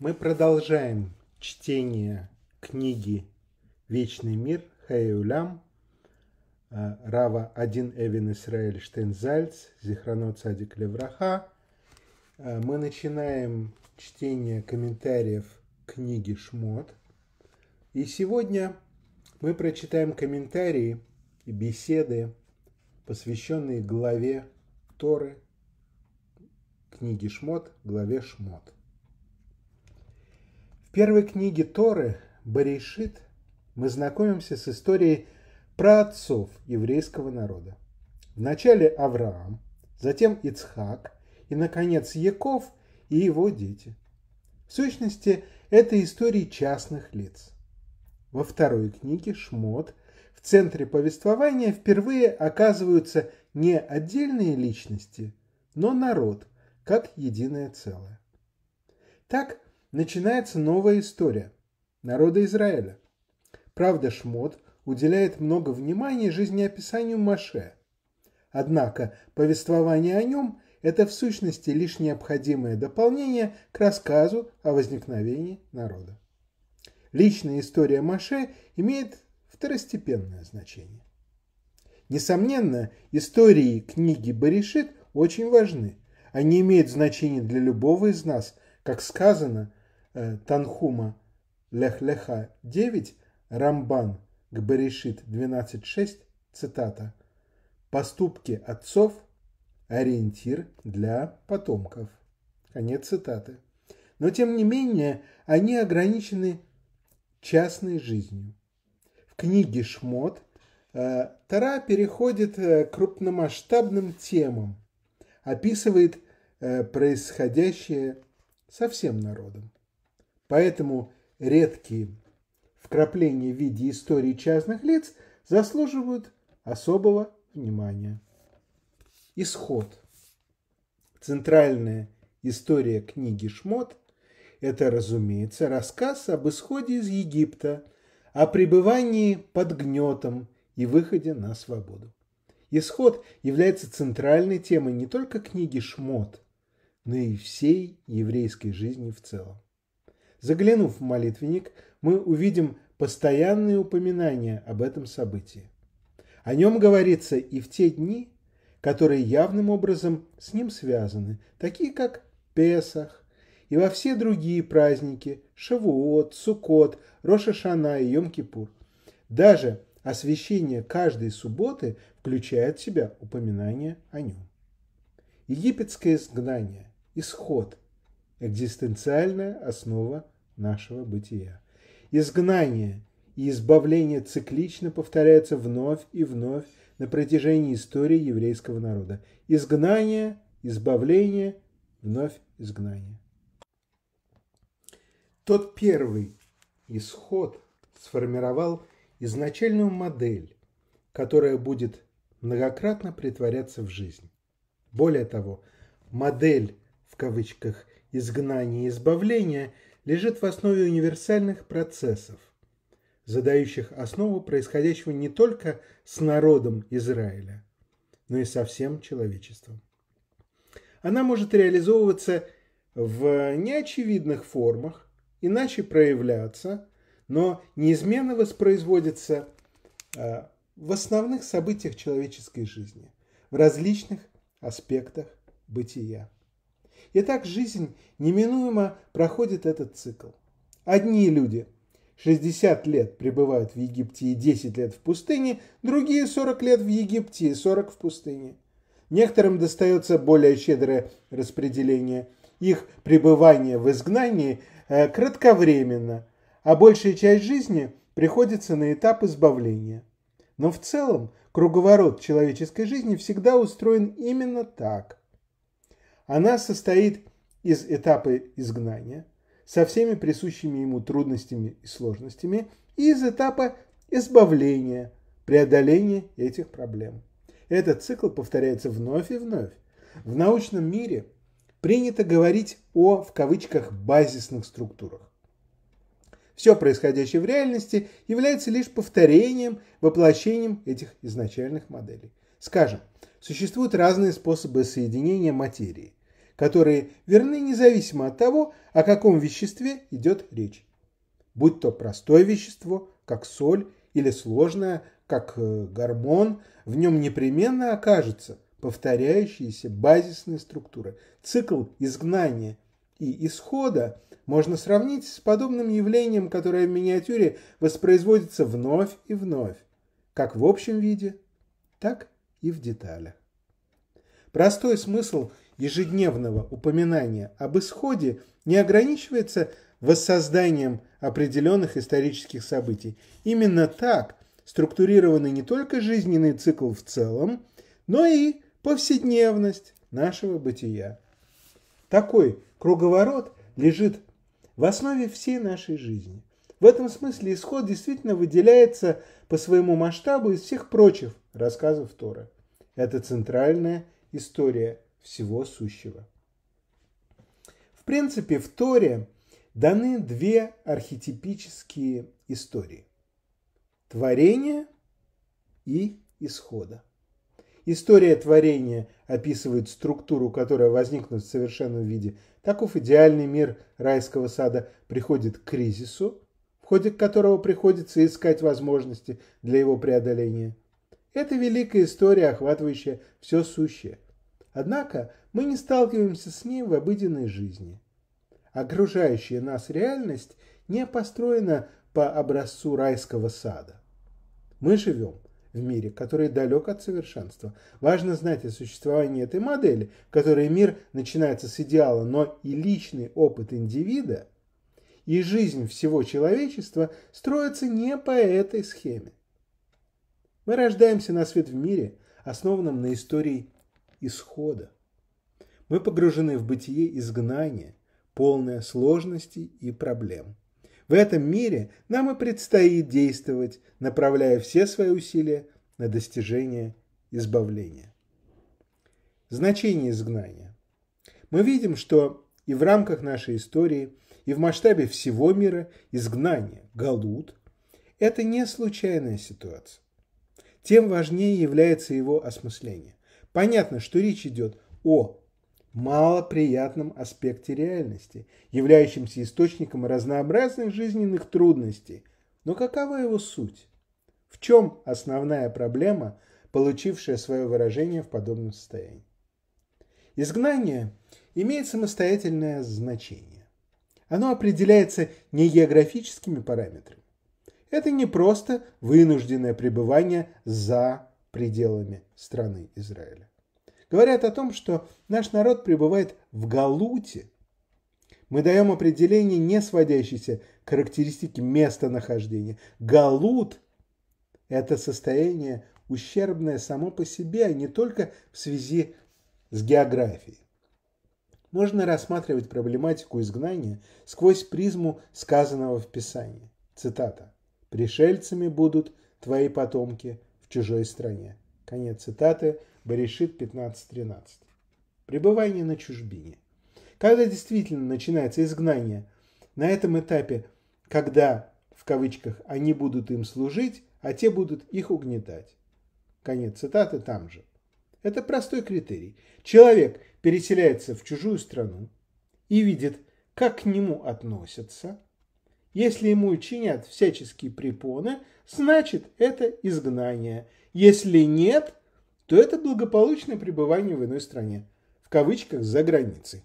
Мы продолжаем чтение книги «Вечный мир» Хаюлям э, Рава один Эвин Исраэль Штензальц, Зихрано Цадик Левраха. Э, мы начинаем чтение комментариев книги Шмот. И сегодня мы прочитаем комментарии и беседы, посвященные главе Торы, книги Шмот, главе Шмот – первой книге Торы Барейшит мы знакомимся с историей праотцов еврейского народа. Вначале Авраам, затем Ицхак и, наконец, Яков и его дети. В сущности, это истории частных лиц. Во второй книге «Шмот» в центре повествования впервые оказываются не отдельные личности, но народ, как единое целое. Так, начинается новая история народа Израиля. Правда, Шмот уделяет много внимания жизнеописанию Маше. Однако повествование о нем – это в сущности лишь необходимое дополнение к рассказу о возникновении народа. Личная история Маше имеет второстепенное значение. Несомненно, истории книги Баришит очень важны. Они имеют значение для любого из нас, как сказано – Э, Танхума Лех-Леха 9, Рамбан к Берешит 12.6, цитата, «Поступки отцов – ориентир для потомков». Конец цитаты. Но, тем не менее, они ограничены частной жизнью. В книге «Шмот» э, Тара переходит э, к крупномасштабным темам, описывает происходящее со всем народом. Поэтому редкие вкрапления в виде истории частных лиц заслуживают особого внимания. Исход. Центральная история книги «Шмот» – это, разумеется, рассказ об исходе из Египта, о пребывании под гнетом и выходе на свободу. Исход является центральной темой не только книги «Шмот», но и всей еврейской жизни в целом. Заглянув в молитвенник, мы увидим постоянные упоминания об этом событии. О нем говорится и в те дни, которые явным образом с ним связаны, такие как Песах, и во все другие праздники – Шавуот, Сукот, Рошашана и Йом-Кипур. Даже освящение каждой субботы включает в себя упоминание о нем. Египетское изгнание, исход – экзистенциальная основа нашего бытия. Изгнание и избавление циклично повторяются вновь и вновь на протяжении истории еврейского народа. Изгнание, избавление, вновь изгнание. Тот первый исход сформировал изначальную модель, которая будет многократно притворяться в жизнь. Более того, модель в кавычках изгнания и избавления лежит в основе универсальных процессов, задающих основу происходящего не только с народом Израиля, но и со всем человечеством. Она может реализовываться в неочевидных формах, иначе проявляться, но неизменно воспроизводится э, в основных событиях человеческой жизни, в различных аспектах бытия. И так жизнь неминуемо проходит этот цикл. Одни люди 60 лет пребывают в Египте и 10 лет в пустыне, другие 40 лет в Египте и 40 в пустыне. Некоторым достается более щедрое распределение. Их пребывание в изгнании э, кратковременно, а большая часть жизни приходится на этап избавления. Но в целом круговорот человеческой жизни всегда устроен именно так. Она состоит из этапа изгнания со всеми присущими ему трудностями и сложностями и из этапа избавления, преодоления этих проблем. Этот цикл повторяется вновь и вновь. В научном мире принято говорить о, в кавычках, базисных структурах. Все происходящее в реальности является лишь повторением, воплощением этих изначальных моделей. Скажем, существуют разные способы соединения материи которые верны независимо от того, о каком веществе идет речь. Будь то простое вещество, как соль, или сложное, как э, гормон, в нем непременно окажется повторяющиеся базисные структуры. Цикл изгнания и исхода можно сравнить с подобным явлением, которое в миниатюре воспроизводится вновь и вновь, как в общем виде, так и в деталях. Простой смысл ежедневного упоминания об исходе не ограничивается воссозданием определенных исторических событий. Именно так структурированы не только жизненный цикл в целом, но и повседневность нашего бытия. Такой круговорот лежит в основе всей нашей жизни. В этом смысле исход действительно выделяется по своему масштабу из всех прочих рассказов Тора. Это центральная история – всего сущего. В принципе, в Торе даны две архетипические истории – творение и исхода. История творения описывает структуру, которая возникнет в совершенном виде. Таков идеальный мир райского сада приходит к кризису, в ходе которого приходится искать возможности для его преодоления. Это великая история, охватывающая все сущее – Однако мы не сталкиваемся с ней в обыденной жизни. Окружающая нас реальность не построена по образцу райского сада. Мы живем в мире, который далек от совершенства. Важно знать о существовании этой модели, в которой мир начинается с идеала, но и личный опыт индивида и жизнь всего человечества строятся не по этой схеме. Мы рождаемся на свет в мире, основанном на истории исхода. Мы погружены в бытие изгнания, полное сложностей и проблем. В этом мире нам и предстоит действовать, направляя все свои усилия на достижение избавления. Значение изгнания. Мы видим, что и в рамках нашей истории, и в масштабе всего мира изгнание, галут – это не случайная ситуация. Тем важнее является его осмысление. Понятно, что речь идет о малоприятном аспекте реальности, являющемся источником разнообразных жизненных трудностей. Но какова его суть? В чем основная проблема, получившая свое выражение в подобном состоянии? Изгнание имеет самостоятельное значение. Оно определяется не географическими параметрами. Это не просто вынужденное пребывание за пределами страны Израиля. Говорят о том, что наш народ пребывает в галуте. Мы даем определение, не сводящееся к характеристике местонахождения. Галут – это состояние ущербное само по себе, а не только в связи с географией. Можно рассматривать проблематику изгнания сквозь призму сказанного в Писании. Цитата. «Пришельцами будут твои потомки, в чужой стране. Конец цитаты. Баришит 15.13. Пребывание на чужбине. Когда действительно начинается изгнание, на этом этапе, когда, в кавычках, они будут им служить, а те будут их угнетать. Конец цитаты там же. Это простой критерий. Человек переселяется в чужую страну и видит, как к нему относятся. Если ему чинят всяческие препоны – значит это изгнание. Если нет, то это благополучное пребывание в иной стране, в кавычках «за границей».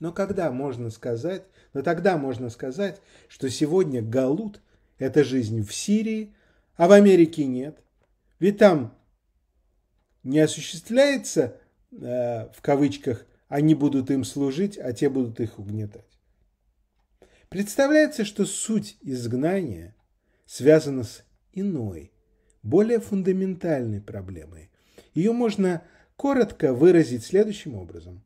Но когда можно сказать, но тогда можно сказать, что сегодня Галут – это жизнь в Сирии, а в Америке нет. Ведь там не осуществляется, э, в кавычках, они будут им служить, а те будут их угнетать. Представляется, что суть изгнания связана с иной, более фундаментальной проблемой. Ее можно коротко выразить следующим образом.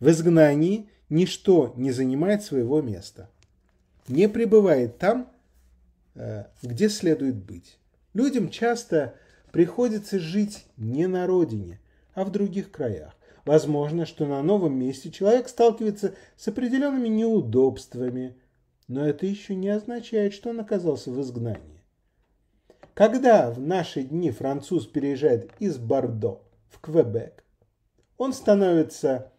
В изгнании ничто не занимает своего места, не пребывает там, э, где следует быть. Людям часто приходится жить не на родине, а в других краях. Возможно, что на новом месте человек сталкивается с определенными неудобствами – но это еще не означает, что он оказался в изгнании. Когда в наши дни француз переезжает из Бордо в Квебек, он становится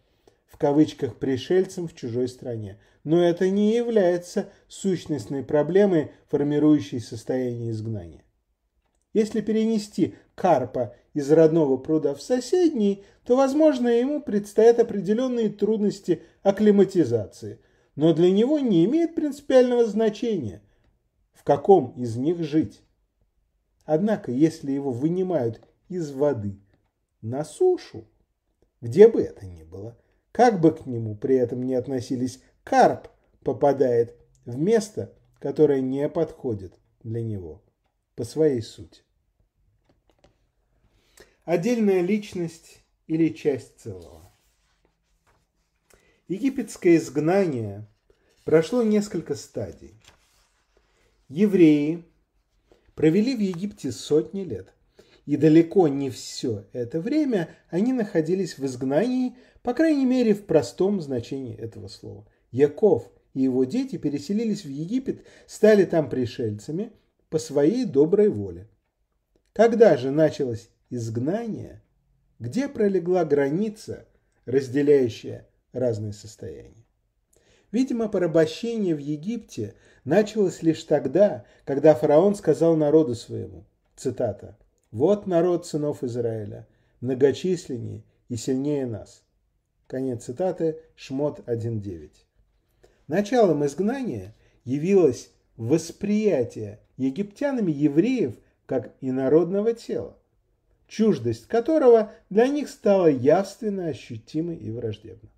в кавычках пришельцем в чужой стране. Но это не является сущностной проблемой, формирующей состояние изгнания. Если перенести карпа из родного пруда в соседний, то, возможно, ему предстоят определенные трудности акклиматизации – но для него не имеет принципиального значения, в каком из них жить. Однако, если его вынимают из воды на сушу, где бы это ни было, как бы к нему при этом не относились, карп попадает в место, которое не подходит для него по своей сути. Отдельная личность или часть целого. Египетское изгнание прошло несколько стадий. Евреи провели в Египте сотни лет, и далеко не все это время они находились в изгнании, по крайней мере в простом значении этого слова. Яков и его дети переселились в Египет, стали там пришельцами по своей доброй воле. Когда же началось изгнание, где пролегла граница, разделяющая разные состояния? Видимо, порабощение в Египте началось лишь тогда, когда фараон сказал народу своему, цитата, «Вот народ сынов Израиля, многочисленнее и сильнее нас». Конец цитаты, Шмот 1.9. Началом изгнания явилось восприятие египтянами евреев как инородного тела, чуждость которого для них стала явственно ощутимой и враждебной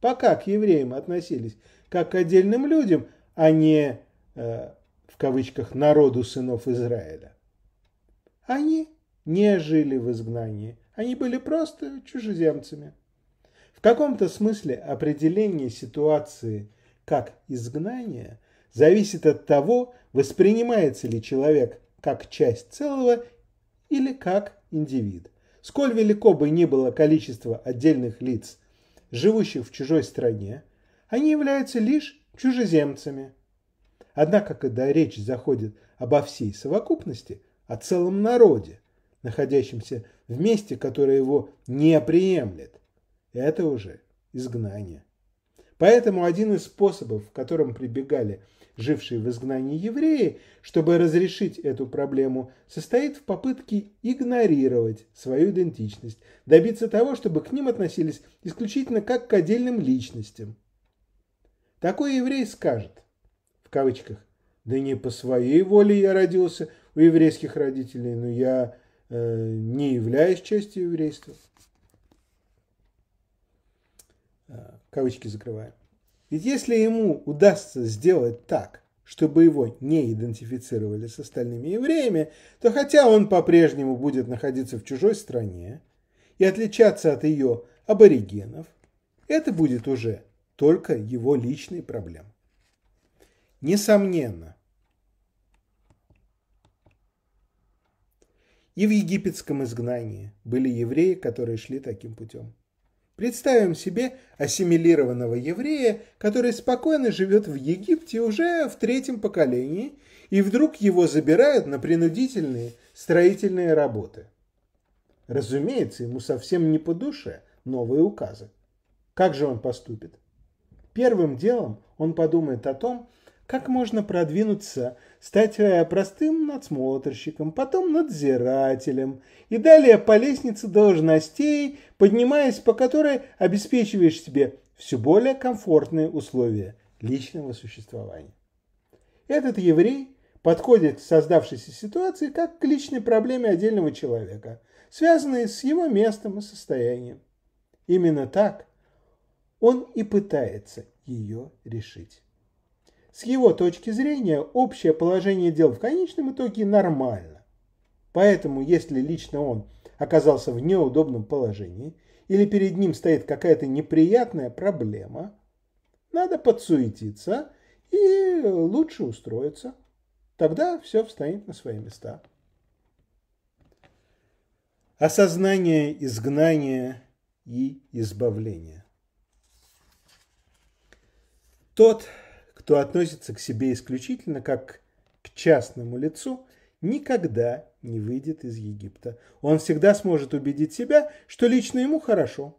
пока к евреям относились как к отдельным людям, а не, э, в кавычках, народу сынов Израиля. Они не жили в изгнании, они были просто чужеземцами. В каком-то смысле определение ситуации как изгнание зависит от того, воспринимается ли человек как часть целого или как индивид. Сколь велико бы ни было количество отдельных лиц живущих в чужой стране, они являются лишь чужеземцами. Однако, когда речь заходит обо всей совокупности, о целом народе, находящемся в месте, которое его не приемлет, это уже изгнание. Поэтому один из способов, к которым прибегали – жившие в изгнании евреи, чтобы разрешить эту проблему, состоит в попытке игнорировать свою идентичность, добиться того, чтобы к ним относились исключительно как к отдельным личностям. Такой еврей скажет, в кавычках, «Да не по своей воле я родился у еврейских родителей, но я э, не являюсь частью еврейства». Э, кавычки закрываем. Ведь если ему удастся сделать так, чтобы его не идентифицировали с остальными евреями, то хотя он по-прежнему будет находиться в чужой стране и отличаться от ее аборигенов, это будет уже только его личные проблемы. Несомненно, и в египетском изгнании были евреи, которые шли таким путем. Представим себе ассимилированного еврея, который спокойно живет в Египте уже в третьем поколении, и вдруг его забирают на принудительные строительные работы. Разумеется, ему совсем не по душе новые указы. Как же он поступит? Первым делом он подумает о том, как можно продвинуться, стать э, простым надсмотрщиком, потом надзирателем и далее по лестнице должностей, поднимаясь по которой обеспечиваешь себе все более комфортные условия личного существования. Этот еврей подходит к создавшейся ситуации как к личной проблеме отдельного человека, связанной с его местом и состоянием. Именно так он и пытается ее решить. С его точки зрения, общее положение дел в конечном итоге нормально. Поэтому, если лично он оказался в неудобном положении, или перед ним стоит какая-то неприятная проблема, надо подсуетиться и лучше устроиться. Тогда все встанет на свои места. Осознание изгнания и избавления. Тот, кто относится к себе исключительно как к частному лицу, никогда не выйдет из Египта. Он всегда сможет убедить себя, что лично ему хорошо.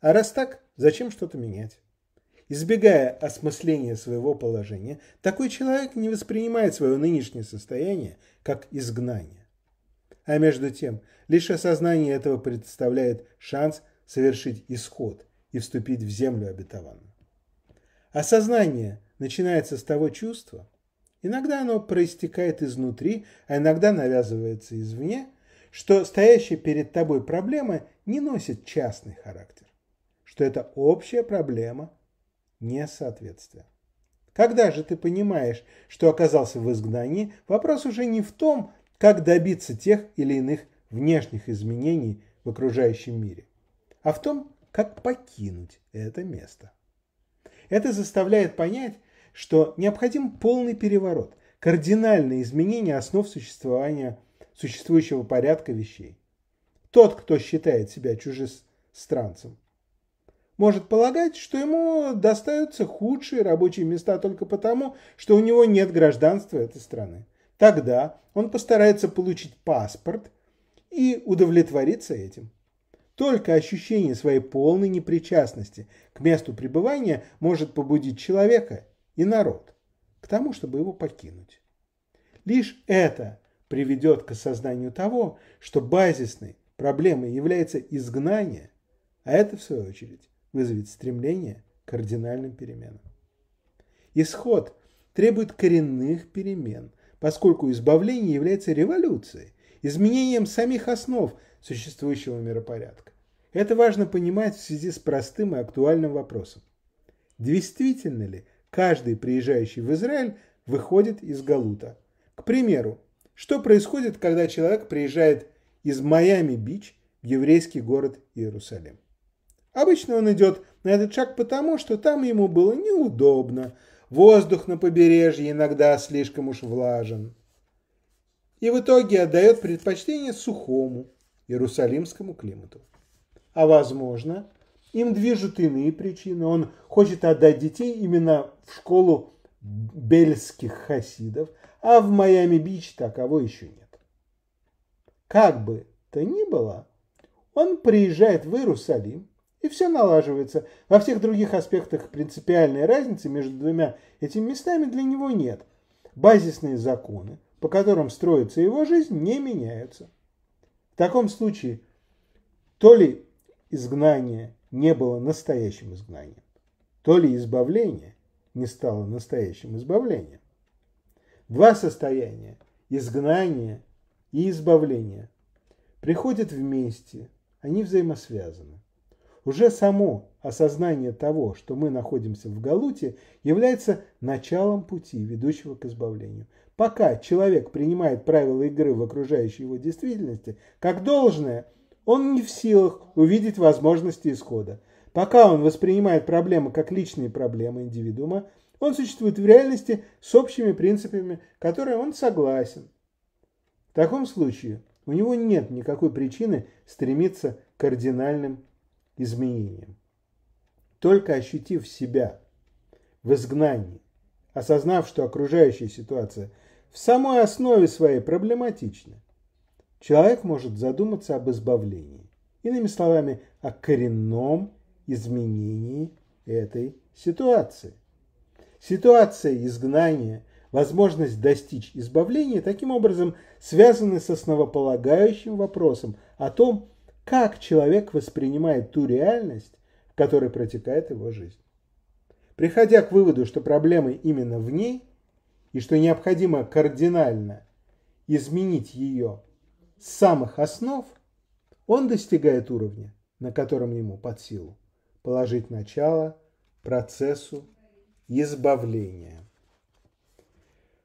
А раз так, зачем что-то менять? Избегая осмысления своего положения, такой человек не воспринимает свое нынешнее состояние как изгнание. А между тем, лишь осознание этого представляет шанс совершить исход и вступить в землю обетованную. Осознание начинается с того чувства, иногда оно проистекает изнутри, а иногда навязывается извне, что стоящая перед тобой проблема не носит частный характер, что это общая проблема несоответствия. Когда же ты понимаешь, что оказался в изгнании, вопрос уже не в том, как добиться тех или иных внешних изменений в окружающем мире, а в том, как покинуть это место. Это заставляет понять, что необходим полный переворот, кардинальное изменение основ существования существующего порядка вещей. Тот, кто считает себя чужестранцем, может полагать, что ему достаются худшие рабочие места только потому, что у него нет гражданства этой страны. Тогда он постарается получить паспорт и удовлетвориться этим. Только ощущение своей полной непричастности к месту пребывания может побудить человека и народ к тому, чтобы его покинуть. Лишь это приведет к осознанию того, что базисной проблемой является изгнание, а это, в свою очередь, вызовет стремление к кардинальным переменам. Исход требует коренных перемен, поскольку избавление является революцией, изменением самих основ существующего миропорядка. Это важно понимать в связи с простым и актуальным вопросом. Действительно ли Каждый приезжающий в Израиль выходит из Галута. К примеру, что происходит, когда человек приезжает из Майами-Бич в еврейский город Иерусалим? Обычно он идет на этот шаг потому, что там ему было неудобно, воздух на побережье иногда слишком уж влажен. И в итоге отдает предпочтение сухому иерусалимскому климату. А возможно, им движут иные причины. Он хочет отдать детей именно в школу бельских хасидов, а в Майами-Бич таково еще нет. Как бы то ни было, он приезжает в Иерусалим, и все налаживается. Во всех других аспектах принципиальной разницы между двумя этими местами для него нет. Базисные законы, по которым строится его жизнь, не меняются. В таком случае то ли изгнание не было настоящим изгнанием, то ли избавление не стало настоящим избавлением. Два состояния – изгнание и избавление – приходят вместе, они взаимосвязаны. Уже само осознание того, что мы находимся в Галуте, является началом пути, ведущего к избавлению. Пока человек принимает правила игры в окружающей его действительности как должное – он не в силах увидеть возможности исхода. Пока он воспринимает проблемы как личные проблемы индивидуума, он существует в реальности с общими принципами, которые он согласен. В таком случае у него нет никакой причины стремиться к кардинальным изменениям. Только ощутив себя в изгнании, осознав, что окружающая ситуация в самой основе своей проблематична, человек может задуматься об избавлении. Иными словами, о коренном изменении этой ситуации. Ситуация изгнания, возможность достичь избавления таким образом связаны с основополагающим вопросом о том, как человек воспринимает ту реальность, в которой протекает его жизнь. Приходя к выводу, что проблемы именно в ней, и что необходимо кардинально изменить ее с самых основ он достигает уровня, на котором ему под силу положить начало процессу избавления.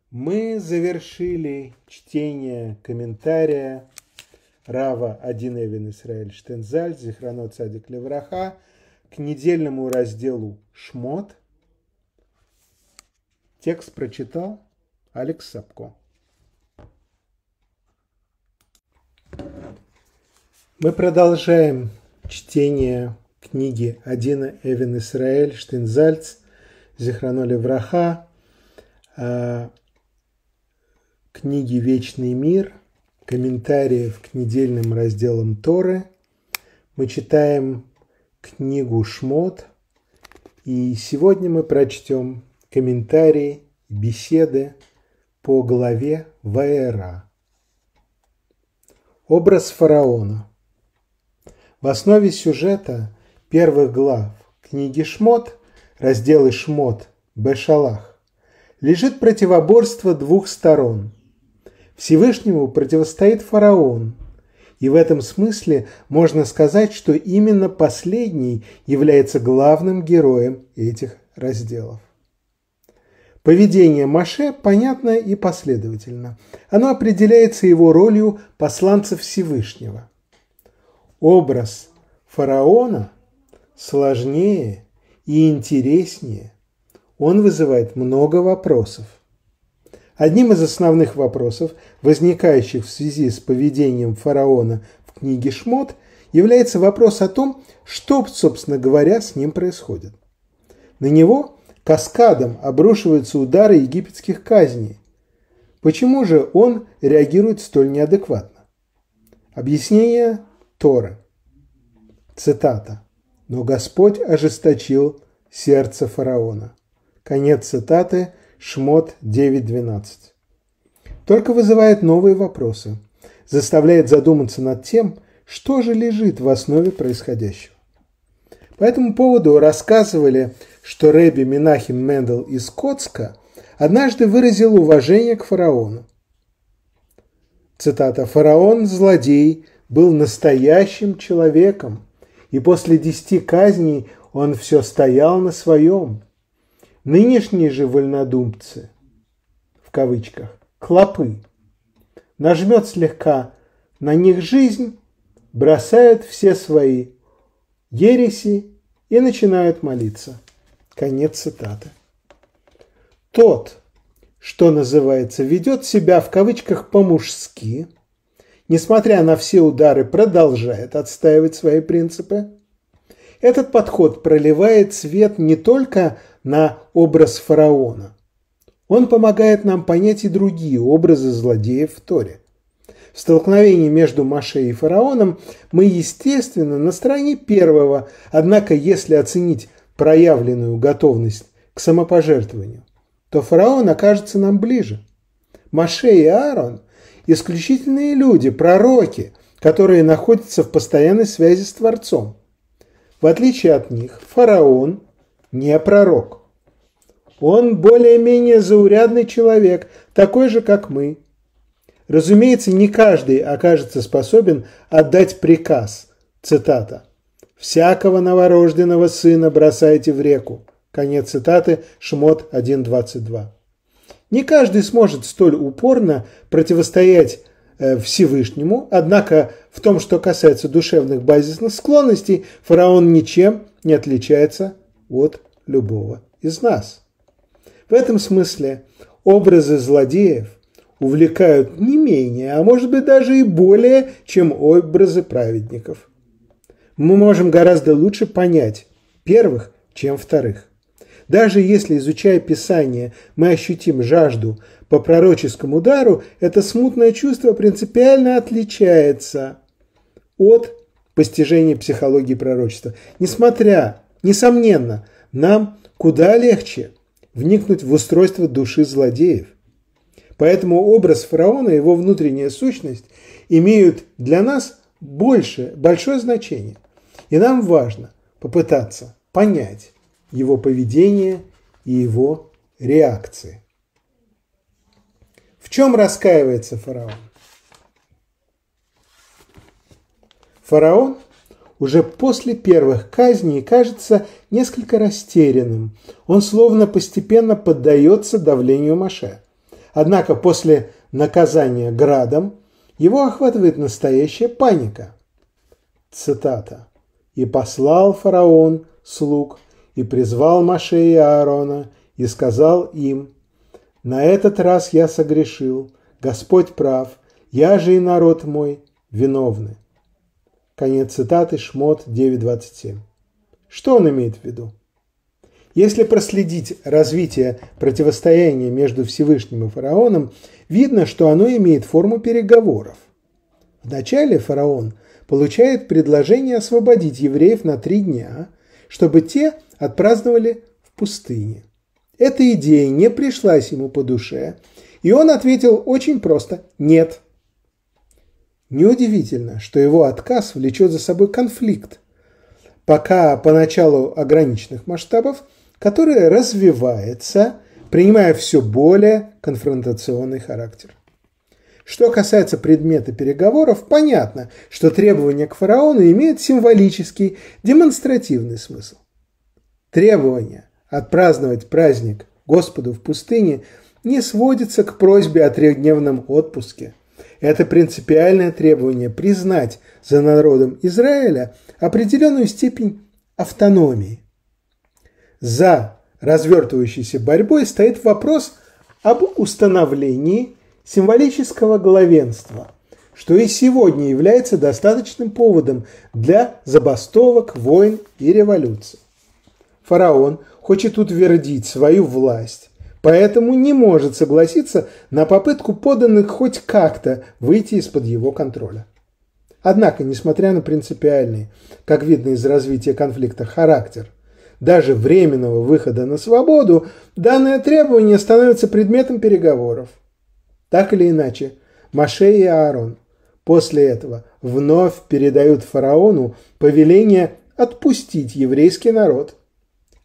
Мы завершили чтение комментария Рава Адиневин Исраэль Штензаль, Зихранот Садик Левраха, к недельному разделу «Шмот». Текст прочитал Алекс Сапко. Мы продолжаем чтение книги Адина Эвен Исраэль Штинзальц Зихраноли Враха, а, книги «Вечный мир», комментариев к недельным разделам Торы. Мы читаем книгу «Шмот», и сегодня мы прочтем комментарии, беседы по главе Ваера. Образ фараона – в основе сюжета первых глав книги «Шмот» разделы «Шмот» Бешалах лежит противоборство двух сторон. Всевышнему противостоит фараон, и в этом смысле можно сказать, что именно последний является главным героем этих разделов. Поведение Маше понятно и последовательно. Оно определяется его ролью посланца Всевышнего – Образ фараона сложнее и интереснее. Он вызывает много вопросов. Одним из основных вопросов, возникающих в связи с поведением фараона в книге «Шмот», является вопрос о том, что, собственно говоря, с ним происходит. На него каскадом обрушиваются удары египетских казней. Почему же он реагирует столь неадекватно? Объяснение Тора. Цитата. «Но Господь ожесточил сердце фараона». Конец цитаты, Шмот 9.12. Только вызывает новые вопросы, заставляет задуматься над тем, что же лежит в основе происходящего. По этому поводу рассказывали, что Рэби Минахим Мендел из Коцка однажды выразил уважение к фараону. Цитата «Фараон – злодей, был настоящим человеком, и после десяти казней он все стоял на своем. Нынешние же вольнодумцы, в кавычках, клопы, нажмет слегка на них жизнь, бросают все свои ереси и начинают молиться. Конец цитаты. Тот, что называется, ведет себя в кавычках по-мужски, несмотря на все удары, продолжает отстаивать свои принципы. Этот подход проливает свет не только на образ фараона. Он помогает нам понять и другие образы злодеев в Торе. В столкновении между Маше и фараоном мы, естественно, на стороне первого, однако если оценить проявленную готовность к самопожертвованию, то фараон окажется нам ближе. Маше и Аарон – исключительные люди, пророки, которые находятся в постоянной связи с Творцом. В отличие от них, фараон не пророк. Он более-менее заурядный человек, такой же, как мы. Разумеется, не каждый окажется способен отдать приказ, цитата, «Всякого новорожденного сына бросайте в реку», конец цитаты, Шмот 1.22. Не каждый сможет столь упорно противостоять э, Всевышнему, однако в том, что касается душевных базисных склонностей, фараон ничем не отличается от любого из нас. В этом смысле образы злодеев увлекают не менее, а может быть даже и более, чем образы праведников. Мы можем гораздо лучше понять первых, чем вторых. Даже если, изучая Писание, мы ощутим жажду по пророческому удару, это смутное чувство принципиально отличается от постижения психологии пророчества. Несмотря, несомненно, нам куда легче вникнуть в устройство души злодеев. Поэтому образ фараона и его внутренняя сущность имеют для нас больше, большое значение. И нам важно попытаться понять, его поведение и его реакции. В чем раскаивается фараон? Фараон уже после первых казней кажется несколько растерянным. Он словно постепенно поддается давлению Маше. Однако после наказания градом его охватывает настоящая паника. Цитата. «И послал фараон слуг и призвал Маше и Аарона, и сказал им, «На этот раз я согрешил, Господь прав, я же и народ мой виновны». Конец цитаты Шмот 9.27. Что он имеет в виду? Если проследить развитие противостояния между Всевышним и фараоном, видно, что оно имеет форму переговоров. Вначале фараон получает предложение освободить евреев на три дня, чтобы те отпраздновали в пустыне. Эта идея не пришлась ему по душе, и он ответил очень просто «нет». Неудивительно, что его отказ влечет за собой конфликт, пока поначалу ограниченных масштабов, который развивается, принимая все более конфронтационный характер. Что касается предмета переговоров, понятно, что требования к фараону имеют символический, демонстративный смысл. Требование отпраздновать праздник Господу в пустыне не сводится к просьбе о трехдневном отпуске. Это принципиальное требование признать за народом Израиля определенную степень автономии. За развертывающейся борьбой стоит вопрос об установлении символического главенства, что и сегодня является достаточным поводом для забастовок, войн и революций. Фараон хочет утвердить свою власть, поэтому не может согласиться на попытку поданных хоть как-то выйти из-под его контроля. Однако, несмотря на принципиальный, как видно из развития конфликта, характер даже временного выхода на свободу, данное требование становится предметом переговоров. Так или иначе, Маше и Аарон после этого вновь передают фараону повеление отпустить еврейский народ –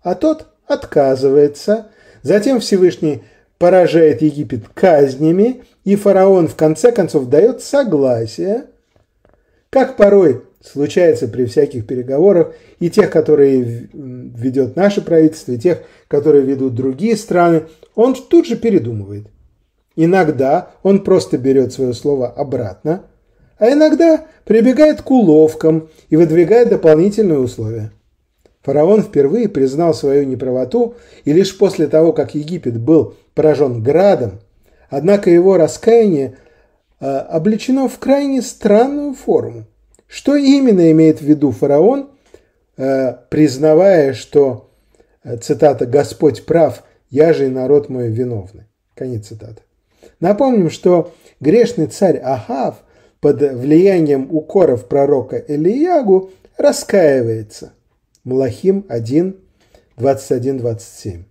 а тот отказывается. Затем Всевышний поражает Египет казнями, и фараон в конце концов дает согласие. Как порой случается при всяких переговорах, и тех, которые ведет наше правительство, и тех, которые ведут другие страны, он тут же передумывает. Иногда он просто берет свое слово обратно, а иногда прибегает к уловкам и выдвигает дополнительные условия – Фараон впервые признал свою неправоту, и лишь после того, как Египет был поражен градом, однако его раскаяние э, облечено в крайне странную форму. Что именно имеет в виду фараон, э, признавая, что, э, цитата, «Господь прав, я же и народ мой виновны». Конец цитаты. Напомним, что грешный царь Ахав под влиянием укоров пророка Элиягу раскаивается – Малахим 1, 21-27.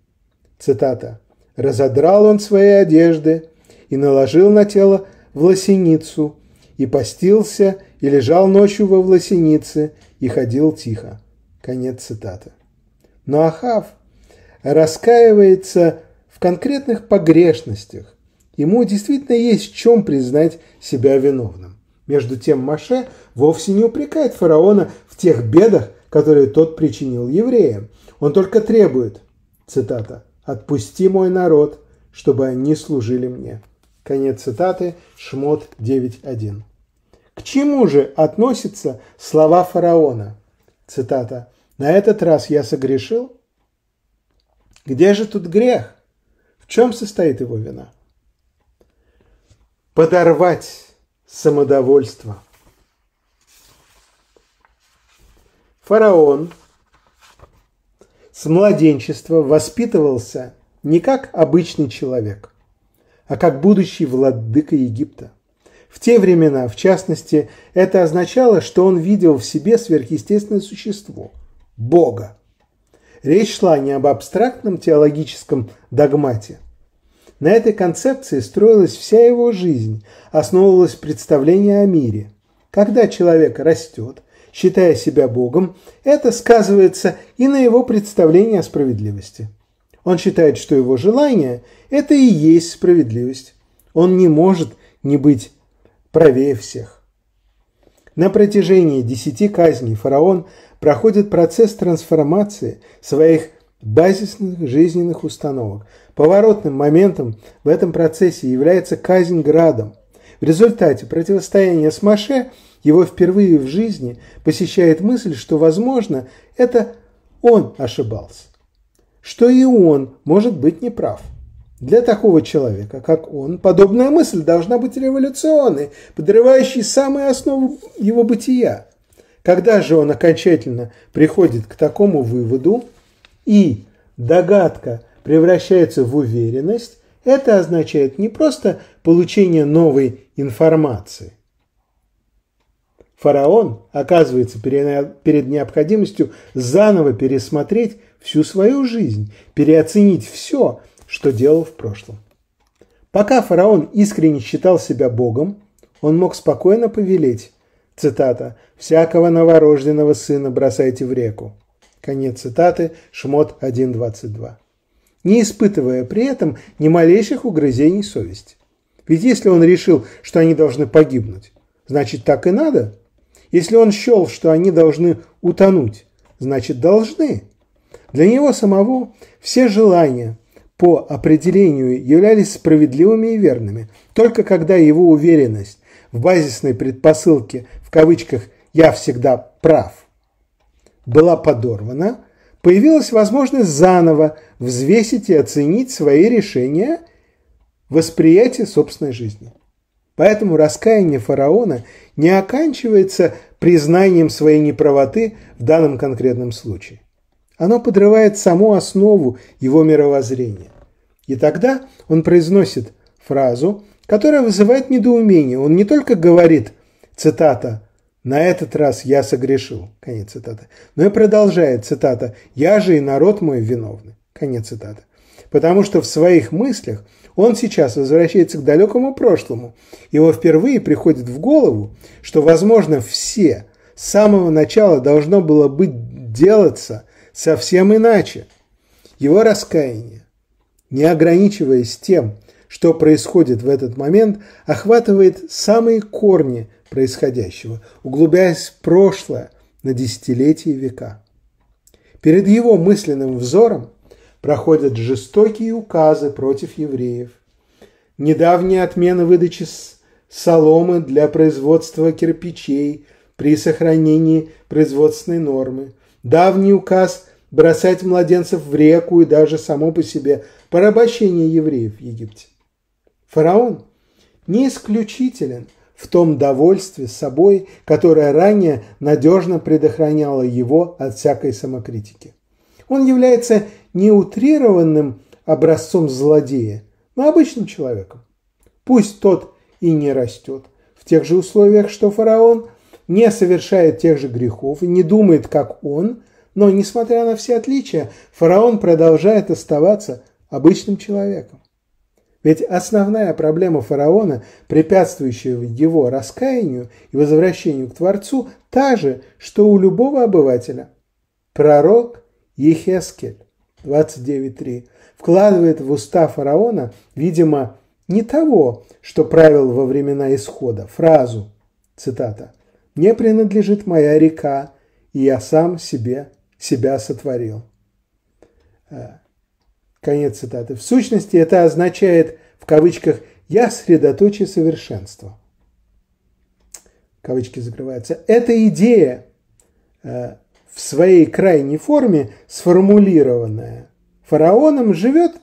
Цитата. «Разодрал он свои одежды и наложил на тело власеницу, и постился, и лежал ночью во власенице, и ходил тихо». Конец цитаты. Но Ахав раскаивается в конкретных погрешностях. Ему действительно есть в чем признать себя виновным. Между тем Маше вовсе не упрекает фараона в тех бедах, которые тот причинил евреям. Он только требует, цитата, «отпусти мой народ, чтобы они служили мне». Конец цитаты, Шмот 9.1. К чему же относятся слова фараона? Цитата. «На этот раз я согрешил?» Где же тут грех? В чем состоит его вина? Подорвать самодовольство – фараон с младенчества воспитывался не как обычный человек, а как будущий владыка Египта. В те времена, в частности, это означало, что он видел в себе сверхъестественное существо – Бога. Речь шла не об абстрактном теологическом догмате. На этой концепции строилась вся его жизнь, основывалось представление о мире. Когда человек растет – считая себя Богом, это сказывается и на его представлении о справедливости. Он считает, что его желание – это и есть справедливость. Он не может не быть правее всех. На протяжении десяти казней фараон проходит процесс трансформации своих базисных жизненных установок. Поворотным моментом в этом процессе является казнь градом, в результате противостояния с Маше его впервые в жизни посещает мысль, что, возможно, это он ошибался, что и он может быть неправ. Для такого человека, как он, подобная мысль должна быть революционной, подрывающей самые основы его бытия. Когда же он окончательно приходит к такому выводу и догадка превращается в уверенность, это означает не просто получения новой информации. Фараон оказывается перед необходимостью заново пересмотреть всю свою жизнь, переоценить все, что делал в прошлом. Пока фараон искренне считал себя богом, он мог спокойно повелеть, цитата, «всякого новорожденного сына бросайте в реку». Конец цитаты, Шмот 1.22. Не испытывая при этом ни малейших угрызений совести. Ведь если он решил, что они должны погибнуть, значит так и надо. Если он счел, что они должны утонуть, значит должны. Для него самого все желания по определению являлись справедливыми и верными, только когда его уверенность в базисной предпосылке, в кавычках «я всегда прав», была подорвана, появилась возможность заново взвесить и оценить свои решения – восприятие собственной жизни. Поэтому раскаяние фараона не оканчивается признанием своей неправоты в данном конкретном случае. Оно подрывает саму основу его мировоззрения. И тогда он произносит фразу, которая вызывает недоумение. Он не только говорит, цитата, «На этот раз я согрешил», конец цитаты, но и продолжает, цитата, «Я же и народ мой виновны», конец цитаты. Потому что в своих мыслях – он сейчас возвращается к далекому прошлому. Его впервые приходит в голову, что, возможно, все с самого начала должно было быть делаться совсем иначе. Его раскаяние, не ограничиваясь тем, что происходит в этот момент, охватывает самые корни происходящего, углубляясь в прошлое на десятилетия и века. Перед его мысленным взором – проходят жестокие указы против евреев. Недавняя отмена выдачи соломы для производства кирпичей при сохранении производственной нормы, давний указ бросать младенцев в реку и даже само по себе порабощение евреев в Египте. Фараон не исключителен в том довольстве собой, которое ранее надежно предохраняло его от всякой самокритики. Он является не утрированным образцом злодея, но обычным человеком. Пусть тот и не растет в тех же условиях, что фараон, не совершает тех же грехов и не думает, как он, но, несмотря на все отличия, фараон продолжает оставаться обычным человеком. Ведь основная проблема фараона, препятствующая его раскаянию и возвращению к Творцу, та же, что у любого обывателя. Пророк Ехескель 29.3, вкладывает в уста фараона, видимо, не того, что правил во времена исхода, фразу, цитата, «Мне принадлежит моя река, и я сам себе себя сотворил». Э, конец цитаты. В сущности, это означает, в кавычках, «я средоточие совершенства». Кавычки закрываются. Эта идея, э, в своей крайней форме сформулированная фараоном живет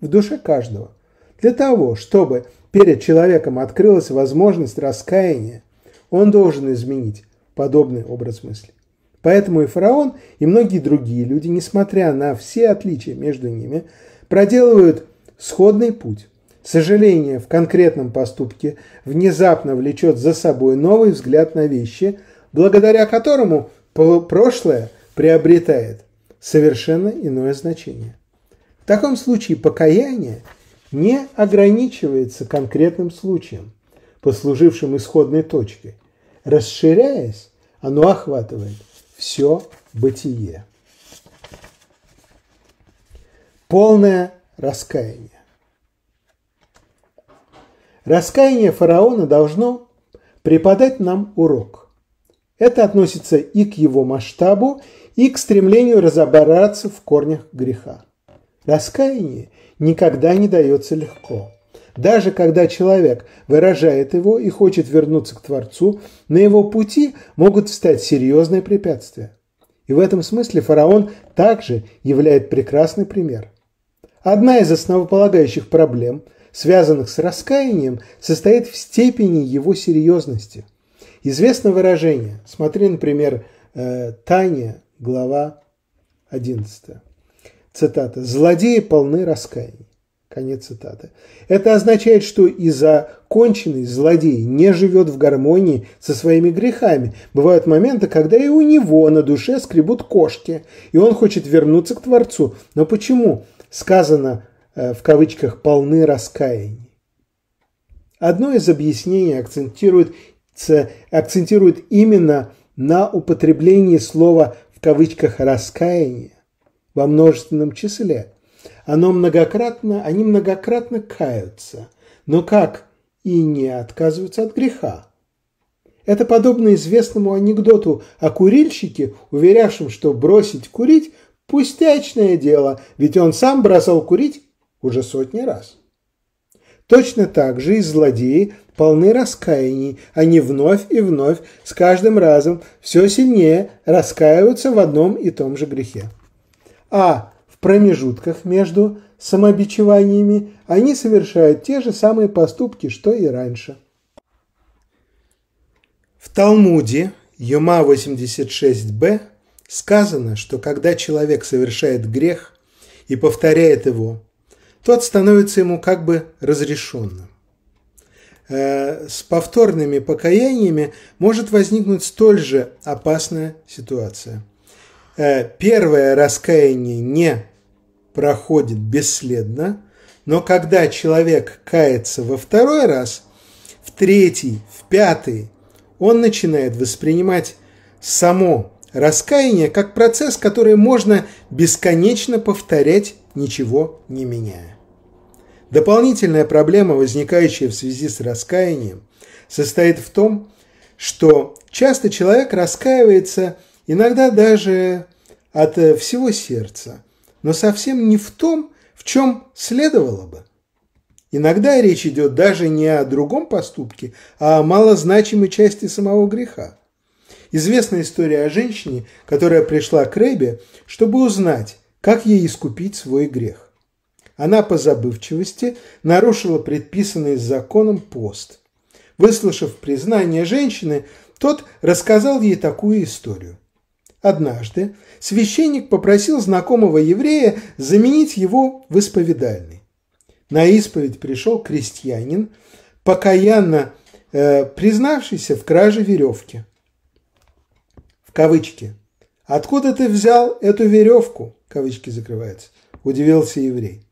в душе каждого. Для того, чтобы перед человеком открылась возможность раскаяния, он должен изменить подобный образ мысли. Поэтому и фараон, и многие другие люди, несмотря на все отличия между ними, проделывают сходный путь. Сожаление в конкретном поступке внезапно влечет за собой новый взгляд на вещи, благодаря которому прошлое приобретает совершенно иное значение. В таком случае покаяние не ограничивается конкретным случаем, послужившим исходной точкой. Расширяясь, оно охватывает все бытие. Полное раскаяние. Раскаяние фараона должно преподать нам урок. Это относится и к его масштабу, и к стремлению разобраться в корнях греха. Раскаяние никогда не дается легко. Даже когда человек выражает его и хочет вернуться к Творцу, на его пути могут встать серьезные препятствия. И в этом смысле фараон также являет прекрасный пример. Одна из основополагающих проблем, связанных с раскаянием, состоит в степени его серьезности – Известно выражение. Смотри, например, э, Таня, глава 11. Цитата. «Злодеи полны раскаяния». Конец цитаты. Это означает, что и законченный злодей не живет в гармонии со своими грехами. Бывают моменты, когда и у него на душе скребут кошки, и он хочет вернуться к Творцу. Но почему сказано э, в кавычках «полны раскаяния»? Одно из объяснений акцентирует акцентирует именно на употреблении слова в кавычках «раскаяние» во множественном числе. Оно многократно, они многократно каются, но как и не отказываются от греха. Это подобно известному анекдоту о курильщике, уверявшем, что бросить курить – пустячное дело, ведь он сам бросал курить уже сотни раз. Точно так же и злодеи полны раскаяний. Они вновь и вновь, с каждым разом, все сильнее раскаиваются в одном и том же грехе. А в промежутках между самобичеваниями они совершают те же самые поступки, что и раньше. В Талмуде, Йома 86б, сказано, что когда человек совершает грех и повторяет его, тот становится ему как бы разрешенным. Э, с повторными покаяниями может возникнуть столь же опасная ситуация. Э, первое раскаяние не проходит бесследно, но когда человек кается во второй раз, в третий, в пятый, он начинает воспринимать само раскаяние как процесс, который можно бесконечно повторять ничего не меняя. Дополнительная проблема, возникающая в связи с раскаянием, состоит в том, что часто человек раскаивается иногда даже от э, всего сердца, но совсем не в том, в чем следовало бы. Иногда речь идет даже не о другом поступке, а о малозначимой части самого греха. Известна история о женщине, которая пришла к Рэбе, чтобы узнать, как ей искупить свой грех? Она по забывчивости нарушила предписанный законом пост. Выслушав признание женщины, тот рассказал ей такую историю. Однажды священник попросил знакомого еврея заменить его в исповедальный. На исповедь пришел крестьянин, покаянно э, признавшийся в краже веревки. В кавычки. «Откуда ты взял эту веревку?» кавычки закрываются, удивился еврей.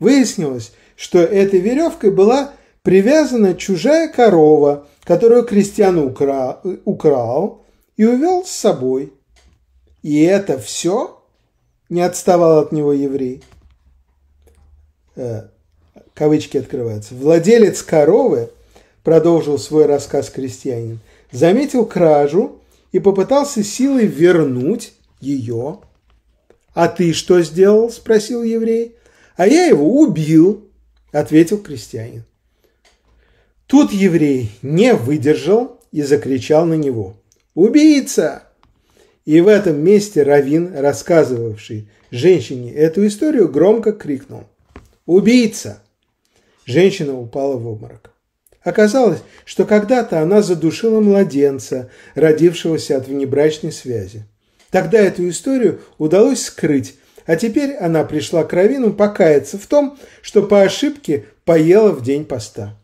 Выяснилось, что этой веревкой была привязана чужая корова, которую крестьян укра... украл и увел с собой. «И это все?» – не отставал от него еврей. Э, кавычки открываются. «Владелец коровы, – продолжил свой рассказ крестьянин, – заметил кражу и попытался силой вернуть ее «А ты что сделал?» – спросил еврей. «А я его убил», – ответил крестьянин. Тут еврей не выдержал и закричал на него. «Убийца!» И в этом месте Равин, рассказывавший женщине эту историю, громко крикнул. «Убийца!» Женщина упала в обморок. Оказалось, что когда-то она задушила младенца, родившегося от внебрачной связи. Тогда эту историю удалось скрыть, а теперь она пришла к Равину покаяться в том, что по ошибке поела в день поста.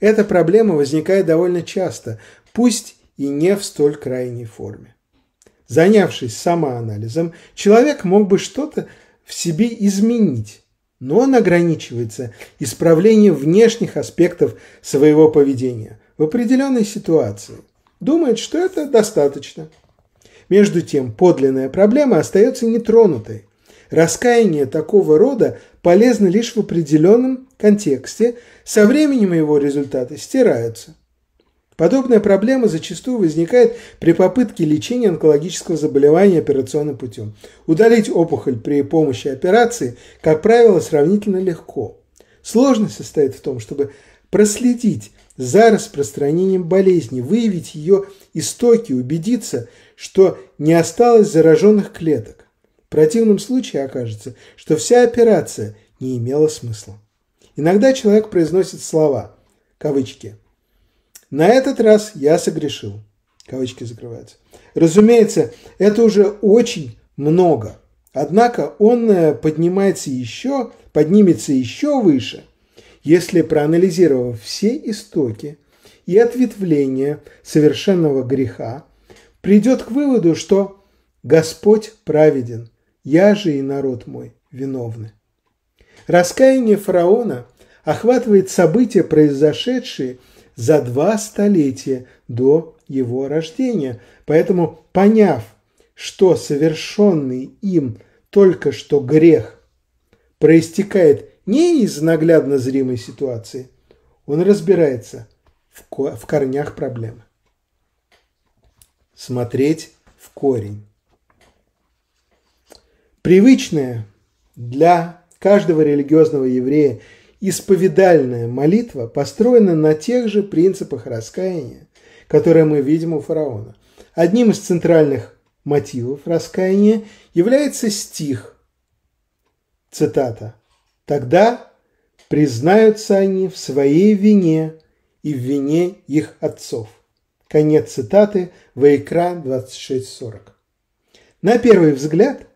Эта проблема возникает довольно часто, пусть и не в столь крайней форме. Занявшись самоанализом, человек мог бы что-то в себе изменить, но он ограничивается исправлением внешних аспектов своего поведения в определенной ситуации. Думает, что это достаточно – между тем, подлинная проблема остается нетронутой. Раскаяние такого рода полезно лишь в определенном контексте, со временем его результаты стираются. Подобная проблема зачастую возникает при попытке лечения онкологического заболевания операционным путем. Удалить опухоль при помощи операции, как правило, сравнительно легко. Сложность состоит в том, чтобы проследить за распространением болезни, выявить ее истоки, убедиться, что не осталось зараженных клеток. В противном случае окажется, что вся операция не имела смысла. Иногда человек произносит слова, кавычки. «На этот раз я согрешил», кавычки закрываются. Разумеется, это уже очень много. Однако он э, поднимается еще, поднимется еще выше, если проанализировав все истоки и ответвления совершенного греха, придет к выводу, что Господь праведен, я же и народ мой виновны. Раскаяние фараона охватывает события, произошедшие за два столетия до его рождения, поэтому, поняв, что совершенный им только что грех проистекает не из наглядно зримой ситуации, он разбирается в корнях проблемы смотреть в корень. Привычная для каждого религиозного еврея исповедальная молитва построена на тех же принципах раскаяния, которые мы видим у фараона. Одним из центральных мотивов раскаяния является стих, цитата, «Тогда признаются они в своей вине и в вине их отцов». Конец цитаты «Ваекран 26.40». На первый взгляд,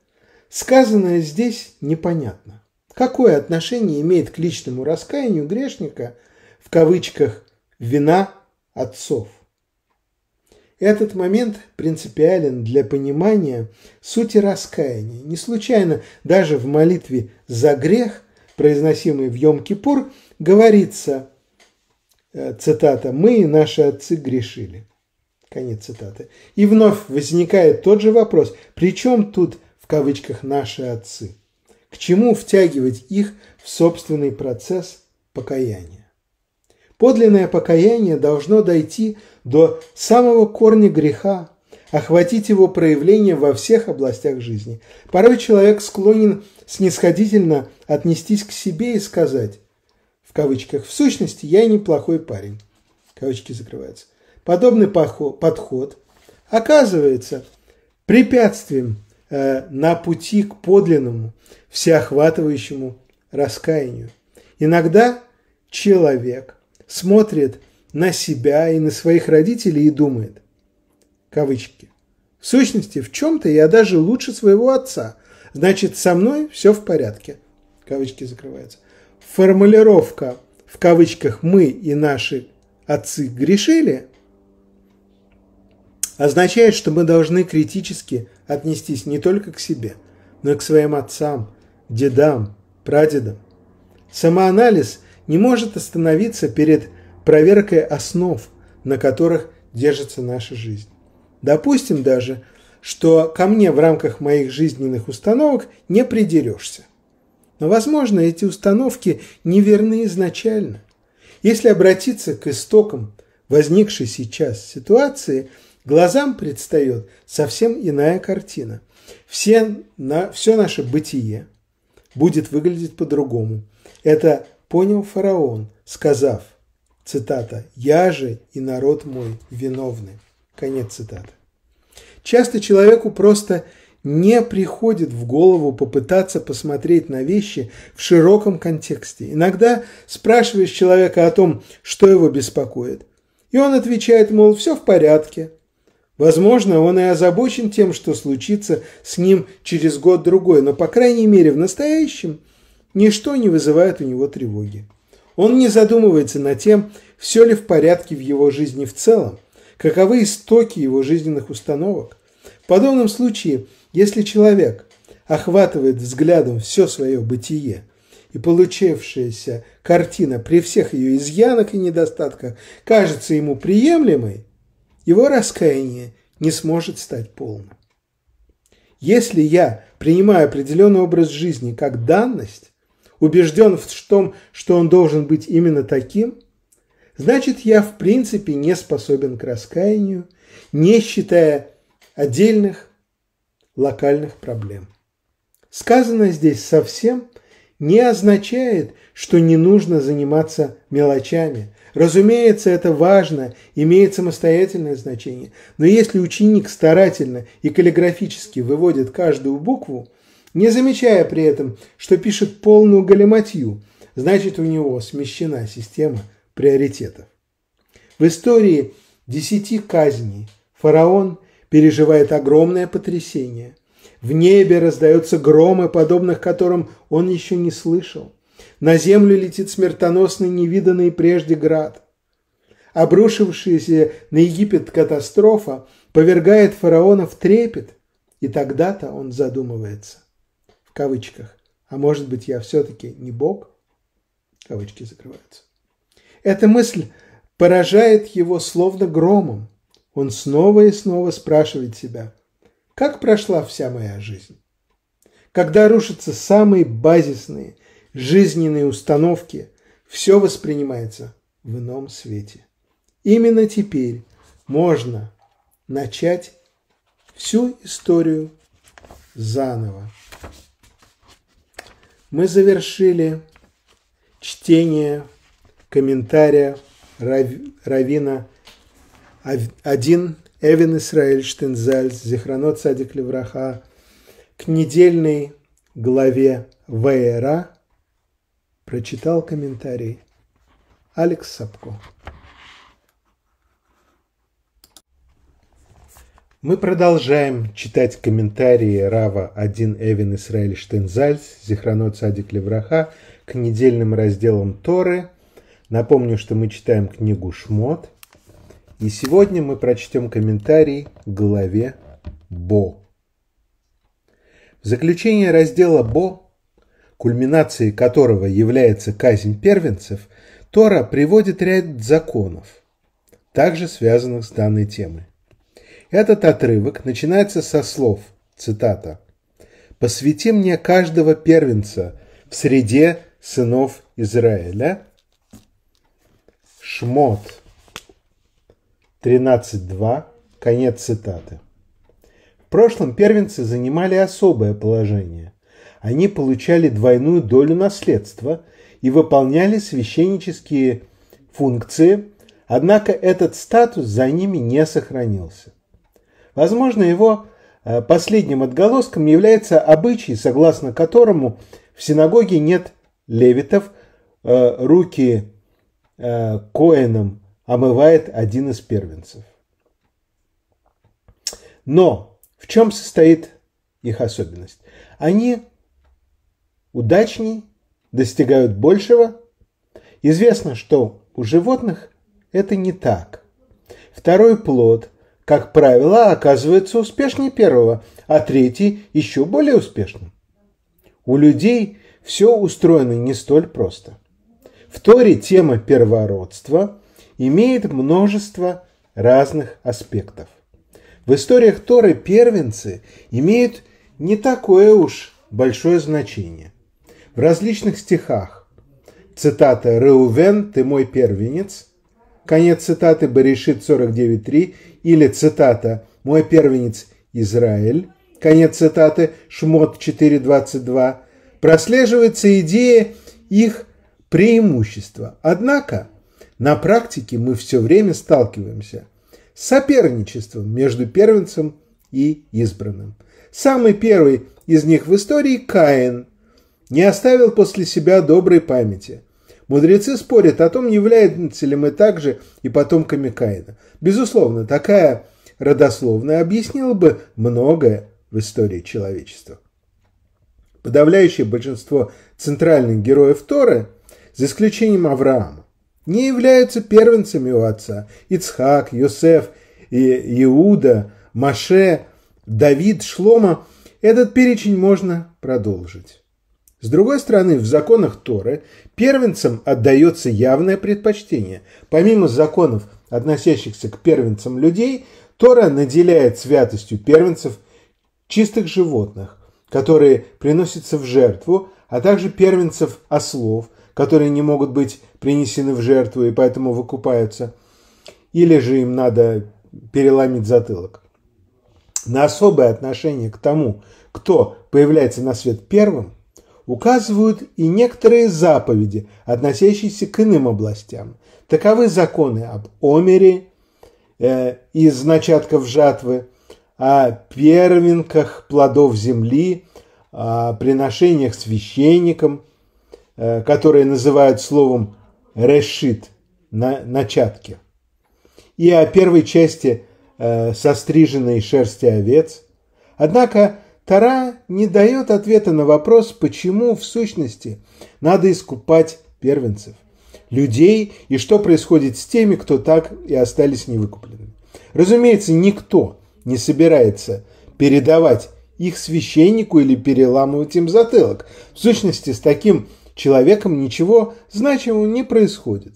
сказанное здесь непонятно. Какое отношение имеет к личному раскаянию грешника, в кавычках, «вина отцов»? Этот момент принципиален для понимания сути раскаяния. Не случайно даже в молитве «за грех», произносимой в Йом-Кипур, говорится Э, цитата, «Мы и наши отцы грешили». Конец цитаты. И вновь возникает тот же вопрос, при чем тут в кавычках «наши отцы»? К чему втягивать их в собственный процесс покаяния? Подлинное покаяние должно дойти до самого корня греха, охватить его проявление во всех областях жизни. Порой человек склонен снисходительно отнестись к себе и сказать кавычках. В сущности, я и неплохой парень. Кавычки закрываются. Подобный подход оказывается препятствием э, на пути к подлинному, всеохватывающему раскаянию. Иногда человек смотрит на себя и на своих родителей и думает, кавычки, в сущности, в чем-то я даже лучше своего отца, значит, со мной все в порядке, кавычки закрываются формулировка в кавычках «мы и наши отцы грешили» означает, что мы должны критически отнестись не только к себе, но и к своим отцам, дедам, прадедам. Самоанализ не может остановиться перед проверкой основ, на которых держится наша жизнь. Допустим даже, что ко мне в рамках моих жизненных установок не придерешься – но, возможно, эти установки неверны изначально. Если обратиться к истокам возникшей сейчас ситуации, глазам предстает совсем иная картина. Все, на, все наше бытие будет выглядеть по-другому. Это понял фараон, сказав, цитата, «Я же и народ мой виновны». Конец цитаты. Часто человеку просто не приходит в голову попытаться посмотреть на вещи в широком контексте. Иногда спрашиваешь человека о том, что его беспокоит. И он отвечает, мол, все в порядке. Возможно, он и озабочен тем, что случится с ним через год-другой, но, по крайней мере, в настоящем ничто не вызывает у него тревоги. Он не задумывается над тем, все ли в порядке в его жизни в целом, каковы истоки его жизненных установок. В подобном случае – если человек охватывает взглядом все свое бытие, и получившаяся картина при всех ее изъянах и недостатках кажется ему приемлемой, его раскаяние не сможет стать полным. Если я принимаю определенный образ жизни как данность, убежден в том, что он должен быть именно таким, значит я в принципе не способен к раскаянию, не считая отдельных локальных проблем. Сказанное здесь совсем не означает, что не нужно заниматься мелочами. Разумеется, это важно, имеет самостоятельное значение. Но если ученик старательно и каллиграфически выводит каждую букву, не замечая при этом, что пишет полную галиматью, значит у него смещена система приоритетов. В истории десяти казней фараон переживает огромное потрясение. В небе раздаются громы, подобных которым он еще не слышал. На землю летит смертоносный невиданный прежде град. Обрушившаяся на Египет катастрофа повергает фараона в трепет, и тогда-то он задумывается. В кавычках. А может быть, я все-таки не Бог? Кавычки закрываются. Эта мысль поражает его словно громом он снова и снова спрашивает себя, как прошла вся моя жизнь? Когда рушатся самые базисные жизненные установки, все воспринимается в ином свете. Именно теперь можно начать всю историю заново. Мы завершили чтение комментария Равина один Эвин Исраэль Штензальц, Зихранот Садик Левраха, к недельной главе Вера прочитал комментарий Алекс Сапко. Мы продолжаем читать комментарии Рава 1 Эвин Исраэль Штензальц, Зихранот Садик Левраха к недельным разделам Торы. Напомню, что мы читаем книгу «Шмот», и сегодня мы прочтем комментарий к главе Бо. В заключение раздела Бо, кульминацией которого является казнь первенцев, Тора приводит ряд законов, также связанных с данной темой. Этот отрывок начинается со слов, цитата, «Посвяти мне каждого первенца в среде сынов Израиля». Шмот 13.2. Конец цитаты. В прошлом первенцы занимали особое положение. Они получали двойную долю наследства и выполняли священнические функции, однако этот статус за ними не сохранился. Возможно, его э, последним отголоском является обычай, согласно которому в синагоге нет левитов, э, руки э, коином омывает один из первенцев. Но в чем состоит их особенность? Они удачней, достигают большего. Известно, что у животных это не так. Второй плод, как правило, оказывается успешнее первого, а третий еще более успешным. У людей все устроено не столь просто. В Торе тема первородства имеет множество разных аспектов. В историях Торы первенцы имеют не такое уж большое значение. В различных стихах, цитата «Реувен, ты мой первенец», конец цитаты Баришит 49.3, или цитата «Мой первенец Израиль», конец цитаты Шмот 4.22, прослеживается идея их преимущества. Однако – на практике мы все время сталкиваемся с соперничеством между первенцем и избранным. Самый первый из них в истории Каин не оставил после себя доброй памяти. Мудрецы спорят о том, являемся ли мы также и потомками Каина. Безусловно, такая родословная объяснила бы многое в истории человечества. Подавляющее большинство центральных героев Торы, за исключением Авраама, не являются первенцами у отца. Ицхак, Йосеф и Иуда, Маше, Давид, Шлома – этот перечень можно продолжить. С другой стороны, в законах Торы первенцам отдается явное предпочтение. Помимо законов, относящихся к первенцам людей, Тора наделяет святостью первенцев чистых животных, которые приносятся в жертву, а также первенцев ослов, которые не могут быть принесены в жертву и поэтому выкупаются, или же им надо переломить затылок. На особое отношение к тому, кто появляется на свет первым, указывают и некоторые заповеди, относящиеся к иным областям. Таковы законы об омере э, из начатков жатвы, о первенках плодов земли, о приношениях священникам, э, которые называют словом решит на начатке. И о первой части э, состриженной шерсти овец. Однако Тара не дает ответа на вопрос, почему в сущности надо искупать первенцев, людей и что происходит с теми, кто так и остались невыкупленными. Разумеется, никто не собирается передавать их священнику или переламывать им затылок. В сущности, с таким человеком ничего значимого не происходит.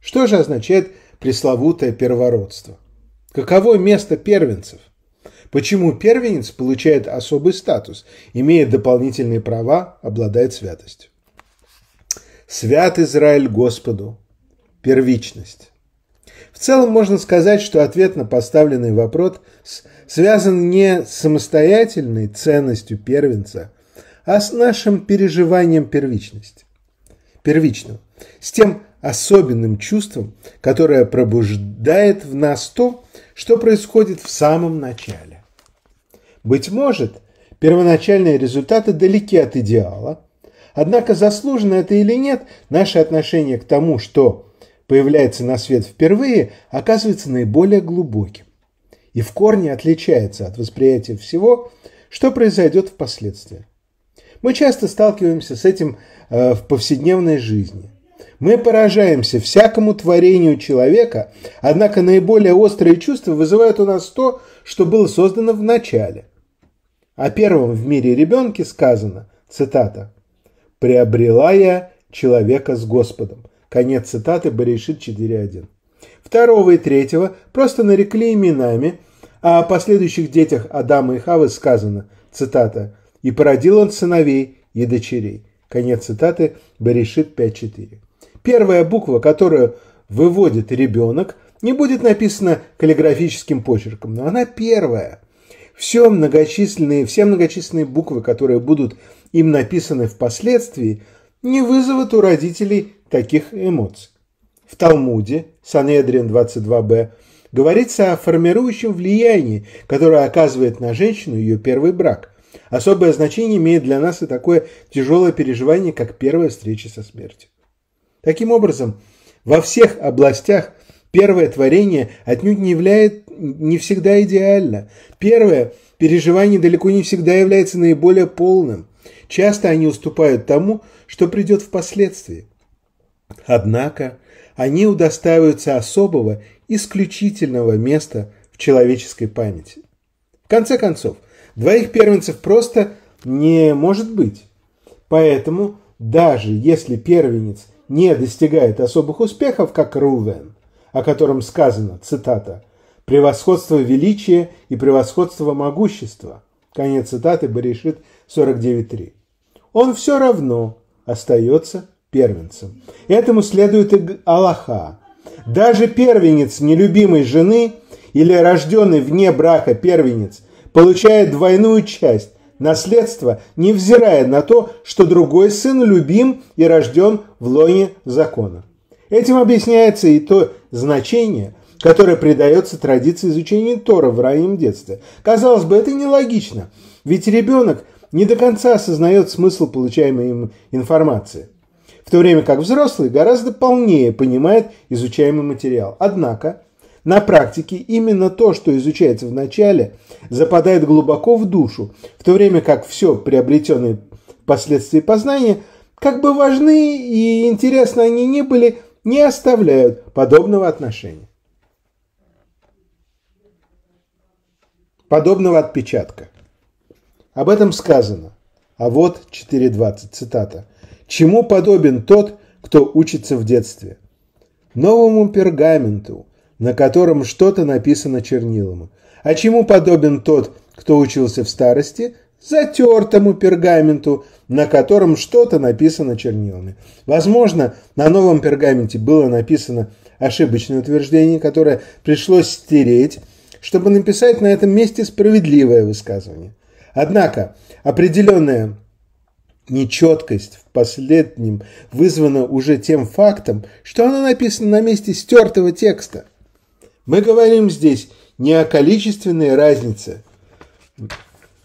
Что же означает пресловутое первородство? Каково место первенцев? Почему первенец получает особый статус, имеет дополнительные права, обладает святостью? «Свят Израиль Господу» – первичность. В целом можно сказать, что ответ на поставленный вопрос связан не с самостоятельной ценностью первенца, а с нашим переживанием первичности, первичного, с тем особенным чувством, которое пробуждает в нас то, что происходит в самом начале. Быть может, первоначальные результаты далеки от идеала, однако заслужено это или нет, наше отношение к тому, что появляется на свет впервые, оказывается наиболее глубоким и в корне отличается от восприятия всего, что произойдет впоследствии. Мы часто сталкиваемся с этим э, в повседневной жизни. Мы поражаемся всякому творению человека, однако наиболее острые чувства вызывают у нас то, что было создано в начале. О первом в мире ребенке сказано, цитата, «Приобрела я человека с Господом». Конец цитаты Баришит 4.1. Второго и третьего просто нарекли именами, а о последующих детях Адама и Хавы сказано, цитата, и породил он сыновей и дочерей. Конец цитаты Берешит 5.4. Первая буква, которую выводит ребенок, не будет написана каллиграфическим почерком, но она первая. Все многочисленные, все многочисленные буквы, которые будут им написаны впоследствии, не вызовут у родителей таких эмоций. В Талмуде, Санедрин 22б, говорится о формирующем влиянии, которое оказывает на женщину ее первый брак. Особое значение имеет для нас и такое тяжелое переживание, как первая встреча со смертью. Таким образом, во всех областях первое творение отнюдь не, является не всегда идеально. Первое переживание далеко не всегда является наиболее полным. Часто они уступают тому, что придет впоследствии. Однако они удостаиваются особого, исключительного места в человеческой памяти. В конце концов, Двоих первенцев просто не может быть. Поэтому, даже если первенец не достигает особых успехов, как Рувен, о котором сказано, цитата, «превосходство величия и превосходство могущества», конец цитаты Баришит 49.3, он все равно остается первенцем. Этому следует и Аллаха. Даже первенец нелюбимой жены или рожденный вне брака первенец – получает двойную часть – наследство, невзирая на то, что другой сын любим и рожден в лоне закона. Этим объясняется и то значение, которое придается традиции изучения Тора в раннем детстве. Казалось бы, это нелогично, ведь ребенок не до конца осознает смысл получаемой им информации в то время как взрослый гораздо полнее понимает изучаемый материал. Однако на практике именно то, что изучается в начале, западает глубоко в душу, в то время как все приобретенные последствия познания, как бы важны и интересны они ни были, не оставляют подобного отношения. Подобного отпечатка. Об этом сказано. А вот 4.20, цитата. «Чему подобен тот, кто учится в детстве? Новому пергаменту, на котором что-то написано чернилом. А чему подобен тот, кто учился в старости? Затертому пергаменту, на котором что-то написано чернилами. Возможно, на новом пергаменте было написано ошибочное утверждение, которое пришлось стереть, чтобы написать на этом месте справедливое высказывание. Однако определенная Нечеткость в последнем вызвана уже тем фактом, что она написана на месте стертого текста – мы говорим здесь не о количественной разнице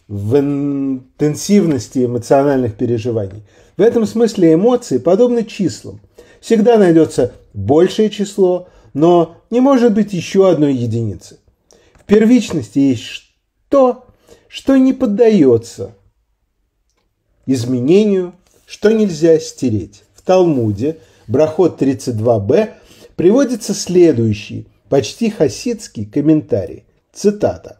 в интенсивности эмоциональных переживаний. В этом смысле эмоции подобны числам. Всегда найдется большее число, но не может быть еще одной единицы. В первичности есть то, что не поддается изменению, что нельзя стереть. В Талмуде, Брахот 32 Б, приводится следующий – почти хасидский комментарий. Цитата.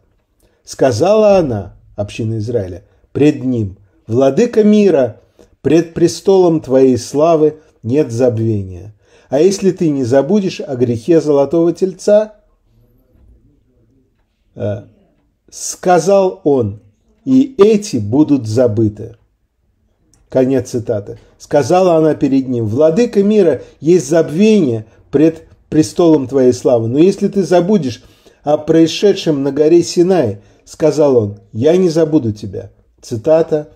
«Сказала она, община Израиля, пред ним, «Владыка мира, пред престолом твоей славы нет забвения. А если ты не забудешь о грехе золотого тельца?» э, «Сказал он, и эти будут забыты». Конец цитаты. Сказала она перед ним, «Владыка мира, есть забвение пред престолом твоей славы. Но если ты забудешь о происшедшем на горе Синай, сказал он, я не забуду тебя. Цитата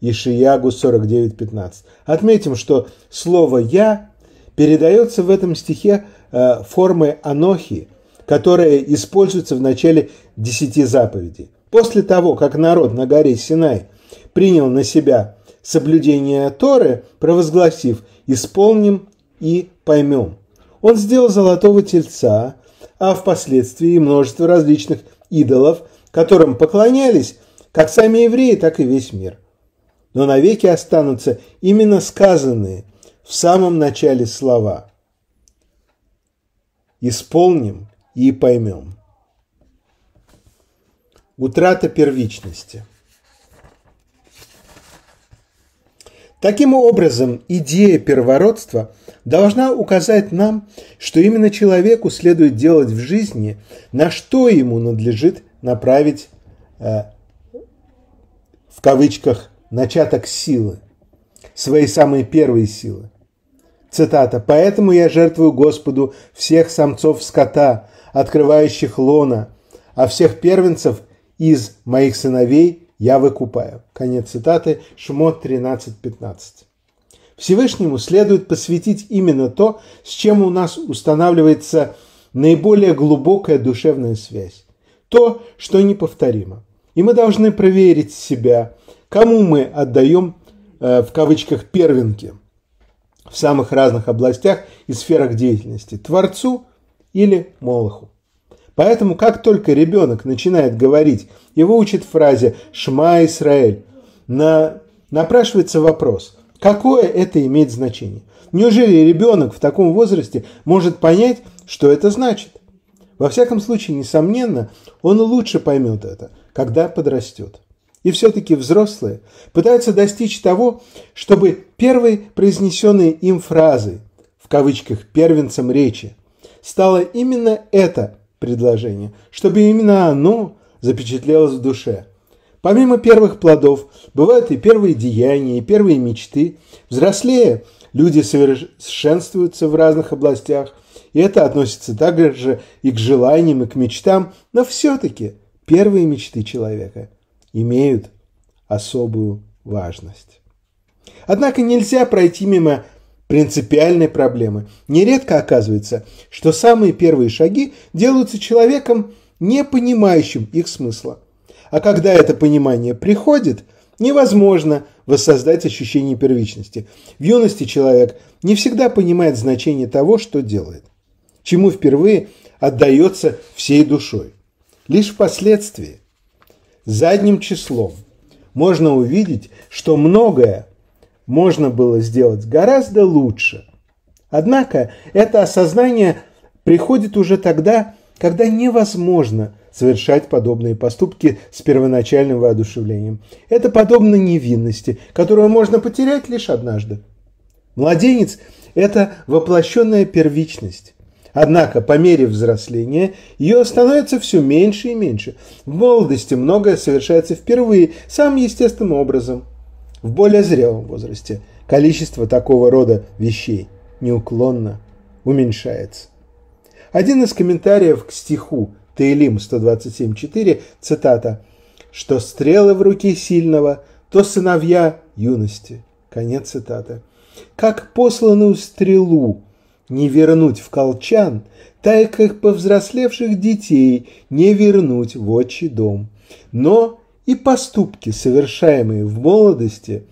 Ишиягу 49.15. Отметим, что слово «я» передается в этом стихе э, формой «анохи», которая используется в начале десяти заповедей. После того, как народ на горе Синай принял на себя соблюдение Торы, провозгласив «исполним и поймем», он сделал золотого тельца, а впоследствии множество различных идолов, которым поклонялись как сами евреи, так и весь мир. Но навеки останутся именно сказанные в самом начале слова. Исполним и поймем. Утрата первичности – Таким образом, идея первородства должна указать нам, что именно человеку следует делать в жизни, на что ему надлежит направить э, в кавычках начаток силы, свои самые первые силы. Цитата. «Поэтому я жертвую Господу всех самцов скота, открывающих лона, а всех первенцев из моих сыновей я выкупаю». Конец цитаты, Шмот 13.15. Всевышнему следует посвятить именно то, с чем у нас устанавливается наиболее глубокая душевная связь. То, что неповторимо. И мы должны проверить себя, кому мы отдаем э, в кавычках первенки в самых разных областях и сферах деятельности – Творцу или Молоху. Поэтому, как только ребенок начинает говорить, его учит фразе «Шма Исраэль», на... напрашивается вопрос, какое это имеет значение? Неужели ребенок в таком возрасте может понять, что это значит? Во всяком случае, несомненно, он лучше поймет это, когда подрастет. И все-таки взрослые пытаются достичь того, чтобы первой произнесенной им фразы, в кавычках первенцем речи, стало именно это предложение, чтобы именно оно запечатлелось в душе. Помимо первых плодов, бывают и первые деяния, и первые мечты. Взрослее люди совершенствуются в разных областях, и это относится также и к желаниям, и к мечтам, но все-таки первые мечты человека имеют особую важность. Однако нельзя пройти мимо принципиальной проблемы. Нередко оказывается, что самые первые шаги делаются человеком, не понимающим их смысла. А когда это понимание приходит, невозможно воссоздать ощущение первичности. В юности человек не всегда понимает значение того, что делает, чему впервые отдается всей душой. Лишь впоследствии, задним числом, можно увидеть, что многое можно было сделать гораздо лучше. Однако это осознание приходит уже тогда, когда невозможно совершать подобные поступки с первоначальным воодушевлением. Это подобно невинности, которую можно потерять лишь однажды. Младенец – это воплощенная первичность. Однако по мере взросления ее становится все меньше и меньше. В молодости многое совершается впервые, самым естественным образом. В более зрелом возрасте количество такого рода вещей неуклонно уменьшается. Один из комментариев к стиху Таилим 127.4, цитата, «Что стрелы в руки сильного, то сыновья юности». Конец цитаты. «Как посланную стрелу не вернуть в колчан, так как повзрослевших детей не вернуть в отчий дом. Но и поступки, совершаемые в молодости,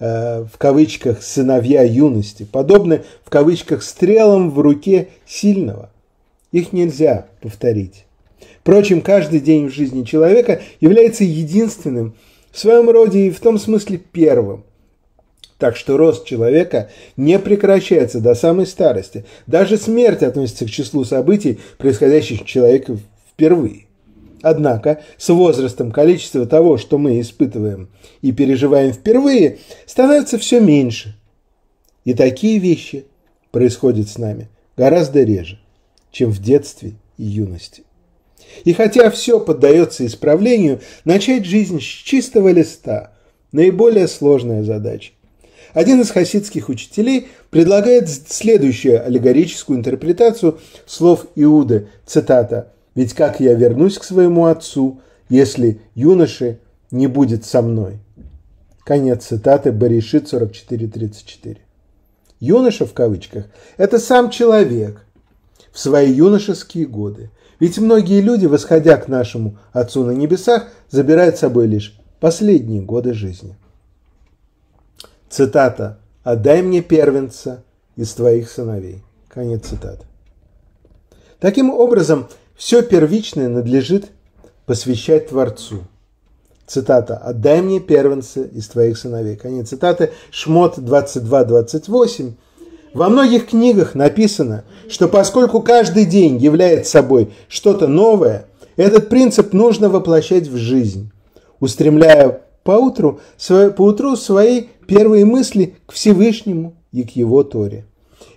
э, в кавычках «сыновья юности», подобны в кавычках «стрелам в руке сильного». Их нельзя повторить. Впрочем, каждый день в жизни человека является единственным в своем роде и в том смысле первым. Так что рост человека не прекращается до самой старости. Даже смерть относится к числу событий, происходящих с человеком впервые. Однако с возрастом количество того, что мы испытываем и переживаем впервые, становится все меньше. И такие вещи происходят с нами гораздо реже, чем в детстве и юности. И хотя все поддается исправлению, начать жизнь с чистого листа – наиболее сложная задача. Один из хасидских учителей предлагает следующую аллегорическую интерпретацию слов Иуды, цитата – ведь как я вернусь к своему отцу, если юноши не будет со мной? Конец цитаты Баришит 44.34. Юноша в кавычках – это сам человек в свои юношеские годы. Ведь многие люди, восходя к нашему Отцу на небесах, забирают с собой лишь последние годы жизни. Цитата «Отдай мне первенца из твоих сыновей». Конец цитаты. Таким образом, все первичное надлежит посвящать Творцу. Цитата. «Отдай мне первенца из твоих сыновей». Конец цитаты. Шмот 22-28. Во многих книгах написано, что поскольку каждый день является собой что-то новое, этот принцип нужно воплощать в жизнь, устремляя поутру, свое, поутру свои первые мысли к Всевышнему и к Его Торе.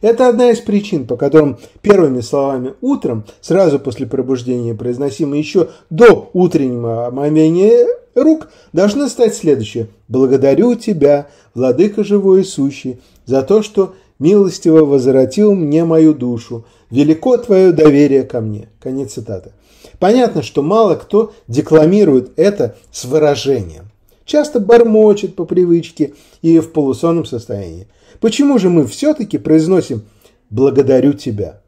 Это одна из причин, по которым первыми словами утром, сразу после пробуждения, произносимые еще до утреннего омовения рук, должны стать следующее. «Благодарю Тебя, Владыка Живой и Сущий, за то, что милостиво возвратил мне мою душу. Велико Твое доверие ко мне». Конец цитаты. Понятно, что мало кто декламирует это с выражением часто бормочет по привычке и в полусонном состоянии. Почему же мы все-таки произносим «благодарю тебя»?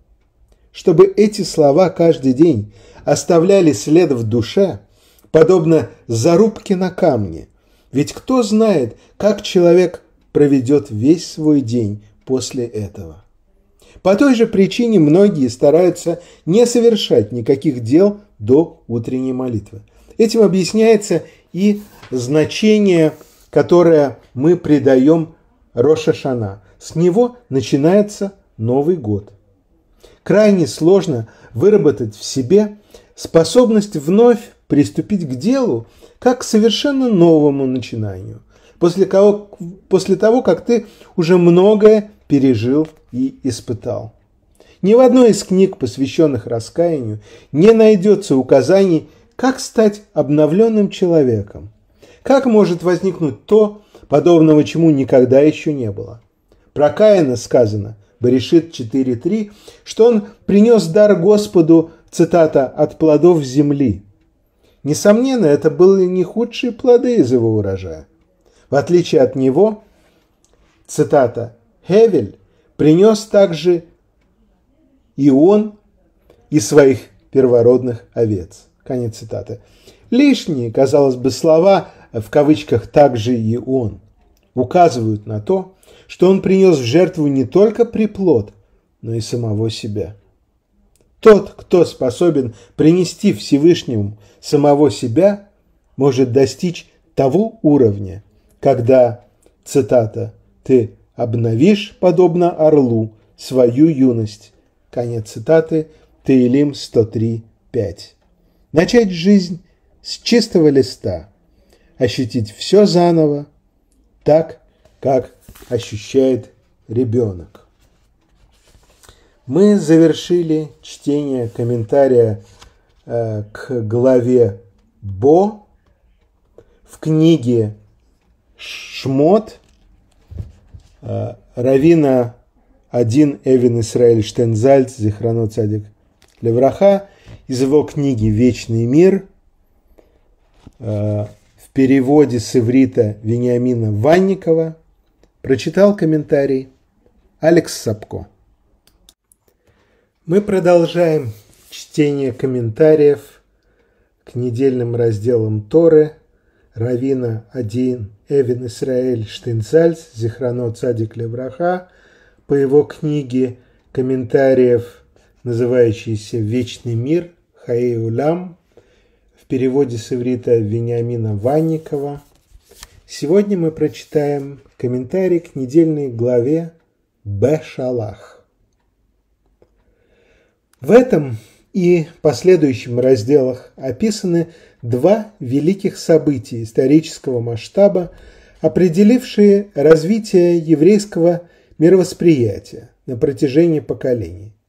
Чтобы эти слова каждый день оставляли след в душе, подобно зарубке на камне. Ведь кто знает, как человек проведет весь свой день после этого. По той же причине многие стараются не совершать никаких дел до утренней молитвы. Этим объясняется и значение, которое мы придаем Рошашана. С него начинается Новый год. Крайне сложно выработать в себе способность вновь приступить к делу, как к совершенно новому начинанию, после, кого, после того, как ты уже многое пережил и испытал. Ни в одной из книг, посвященных раскаянию, не найдется указаний как стать обновленным человеком? Как может возникнуть то, подобного чему никогда еще не было? Про Каина сказано, Берешит 4.3, что он принес дар Господу, цитата, «от плодов земли». Несомненно, это были не худшие плоды из его урожая. В отличие от него, цитата, «Хевель принес также и он, и своих первородных овец». Конец цитаты. Лишние, казалось бы, слова, в кавычках «также и он», указывают на то, что он принес в жертву не только приплод, но и самого себя. Тот, кто способен принести Всевышнему самого себя, может достичь того уровня, когда, цитата, «ты обновишь, подобно орлу, свою юность». Конец цитаты Таилим 103.5 начать жизнь с чистого листа, ощутить все заново, так, как ощущает ребенок. Мы завершили чтение комментария э, к главе Бо в книге Шмот э, Равина один Эвин Исраэль Штензальц, Зихранот Садик Левраха, из его книги «Вечный мир» э, в переводе с иврита Вениамина Ванникова. Прочитал комментарий Алекс Сапко. Мы продолжаем чтение комментариев к недельным разделам Торы, Равина 1, Эвин Исраэль Штинцальц, Зихрано Цадик Левраха, по его книге комментариев называющийся «Вечный мир» Хаиулям в переводе с иврита Вениамина Ванникова. Сегодня мы прочитаем комментарий к недельной главе Бешалах. В этом и последующем разделах описаны два великих события исторического масштаба, определившие развитие еврейского мировосприятия на протяжении поколений –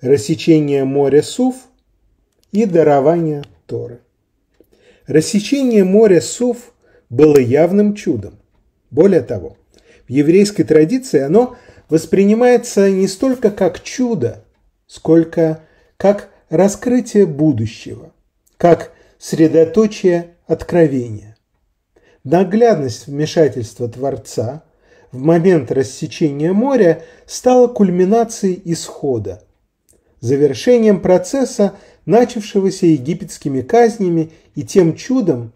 рассечение моря сов и дарование Торы. Рассечение моря сов было явным чудом. Более того, в еврейской традиции оно воспринимается не столько как чудо, сколько как раскрытие будущего, как средоточие откровения. Наглядность вмешательства Творца в момент рассечения моря стала кульминацией исхода – завершением процесса, начавшегося египетскими казнями и тем чудом,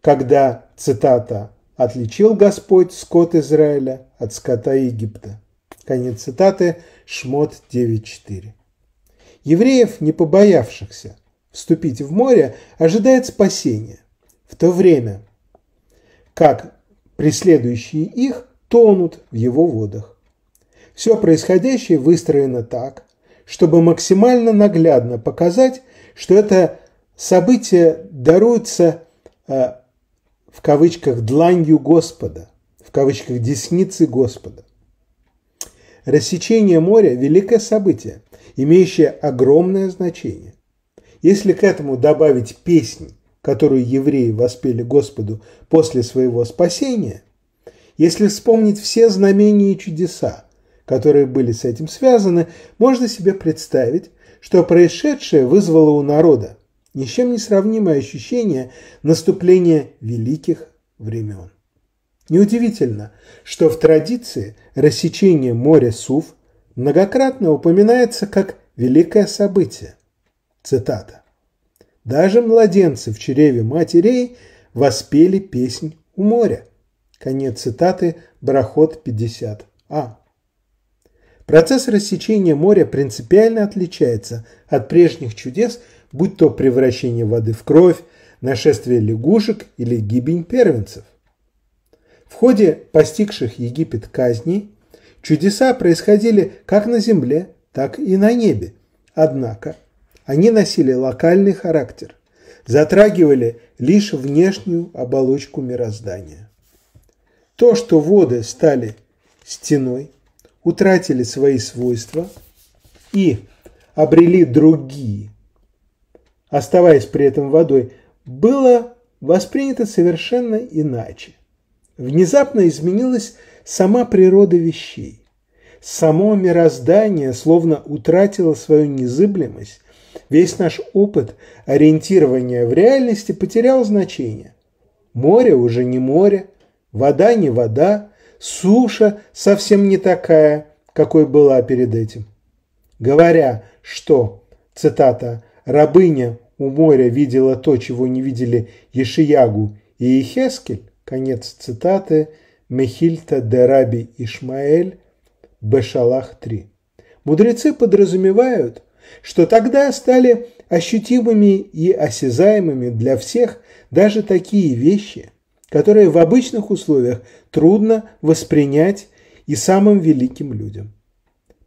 когда, цитата, «отличил Господь скот Израиля от скота Египта». Конец цитаты, Шмот 9.4. Евреев, не побоявшихся вступить в море, ожидает спасение, в то время как преследующие их тонут в его водах. Все происходящее выстроено так, чтобы максимально наглядно показать, что это событие даруется э, в кавычках «дланью Господа», в кавычках «десницы Господа». Рассечение моря – великое событие, имеющее огромное значение. Если к этому добавить песни, которую евреи воспели Господу после своего спасения, если вспомнить все знамения и чудеса, которые были с этим связаны, можно себе представить, что происшедшее вызвало у народа ни с чем не сравнимое ощущение наступления великих времен. Неудивительно, что в традиции рассечение моря Сув многократно упоминается как великое событие. Цитата. «Даже младенцы в чреве матерей воспели песнь у моря». Конец цитаты, Брахот 50а. Процесс рассечения моря принципиально отличается от прежних чудес, будь то превращение воды в кровь, нашествие лягушек или гибень первенцев. В ходе постигших Египет казней чудеса происходили как на земле, так и на небе. Однако они носили локальный характер, затрагивали лишь внешнюю оболочку мироздания. То, что воды стали стеной – утратили свои свойства и обрели другие, оставаясь при этом водой, было воспринято совершенно иначе. Внезапно изменилась сама природа вещей. Само мироздание словно утратило свою незыблемость, весь наш опыт ориентирования в реальности потерял значение. Море уже не море, вода не вода, суша совсем не такая, какой была перед этим. Говоря, что, цитата, «рабыня у моря видела то, чего не видели Ешиягу и Ехескель», конец цитаты, Мехильта де Раби Ишмаэль, Бешалах 3. Мудрецы подразумевают, что тогда стали ощутимыми и осязаемыми для всех даже такие вещи, которое в обычных условиях трудно воспринять и самым великим людям.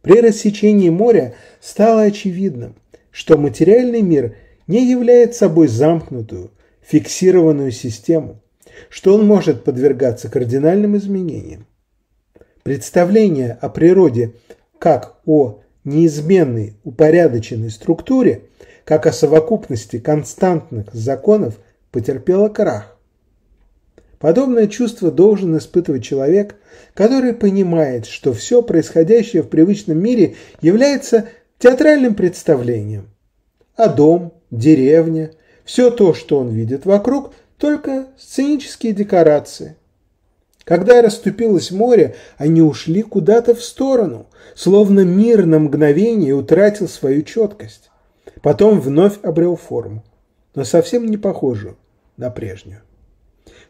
При рассечении моря стало очевидным, что материальный мир не является собой замкнутую, фиксированную систему, что он может подвергаться кардинальным изменениям. Представление о природе как о неизменной упорядоченной структуре, как о совокупности константных законов, потерпело крах. Подобное чувство должен испытывать человек, который понимает, что все происходящее в привычном мире является театральным представлением. А дом, деревня, все то, что он видит вокруг, только сценические декорации. Когда расступилось море, они ушли куда-то в сторону, словно мир на мгновение утратил свою четкость. Потом вновь обрел форму, но совсем не похожую на прежнюю.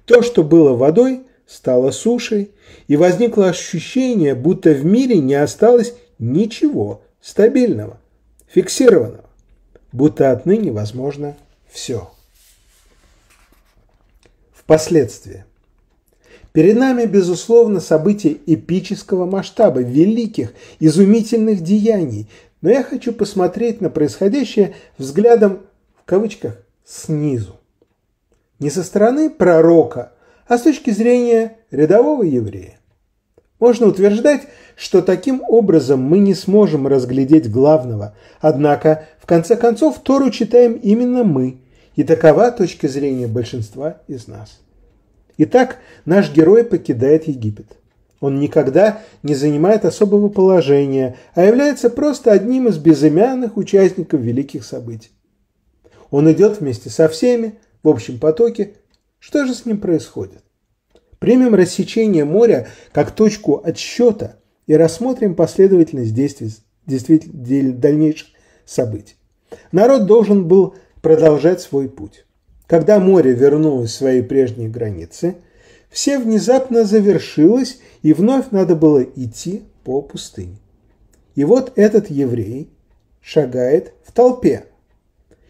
То, что было водой, стало сушей, и возникло ощущение, будто в мире не осталось ничего стабильного, фиксированного, будто отныне возможно все. Впоследствии. Перед нами, безусловно, события эпического масштаба, великих, изумительных деяний, но я хочу посмотреть на происходящее взглядом, в кавычках, снизу не со стороны пророка, а с точки зрения рядового еврея. Можно утверждать, что таким образом мы не сможем разглядеть главного, однако, в конце концов, Тору читаем именно мы, и такова точка зрения большинства из нас. Итак, наш герой покидает Египет. Он никогда не занимает особого положения, а является просто одним из безымянных участников великих событий. Он идет вместе со всеми, в общем потоке, что же с ним происходит? Примем рассечение моря как точку отсчета и рассмотрим последовательность действий, дальнейших событий. Народ должен был продолжать свой путь. Когда море вернулось в свои прежние границы, все внезапно завершилось, и вновь надо было идти по пустыне. И вот этот еврей шагает в толпе.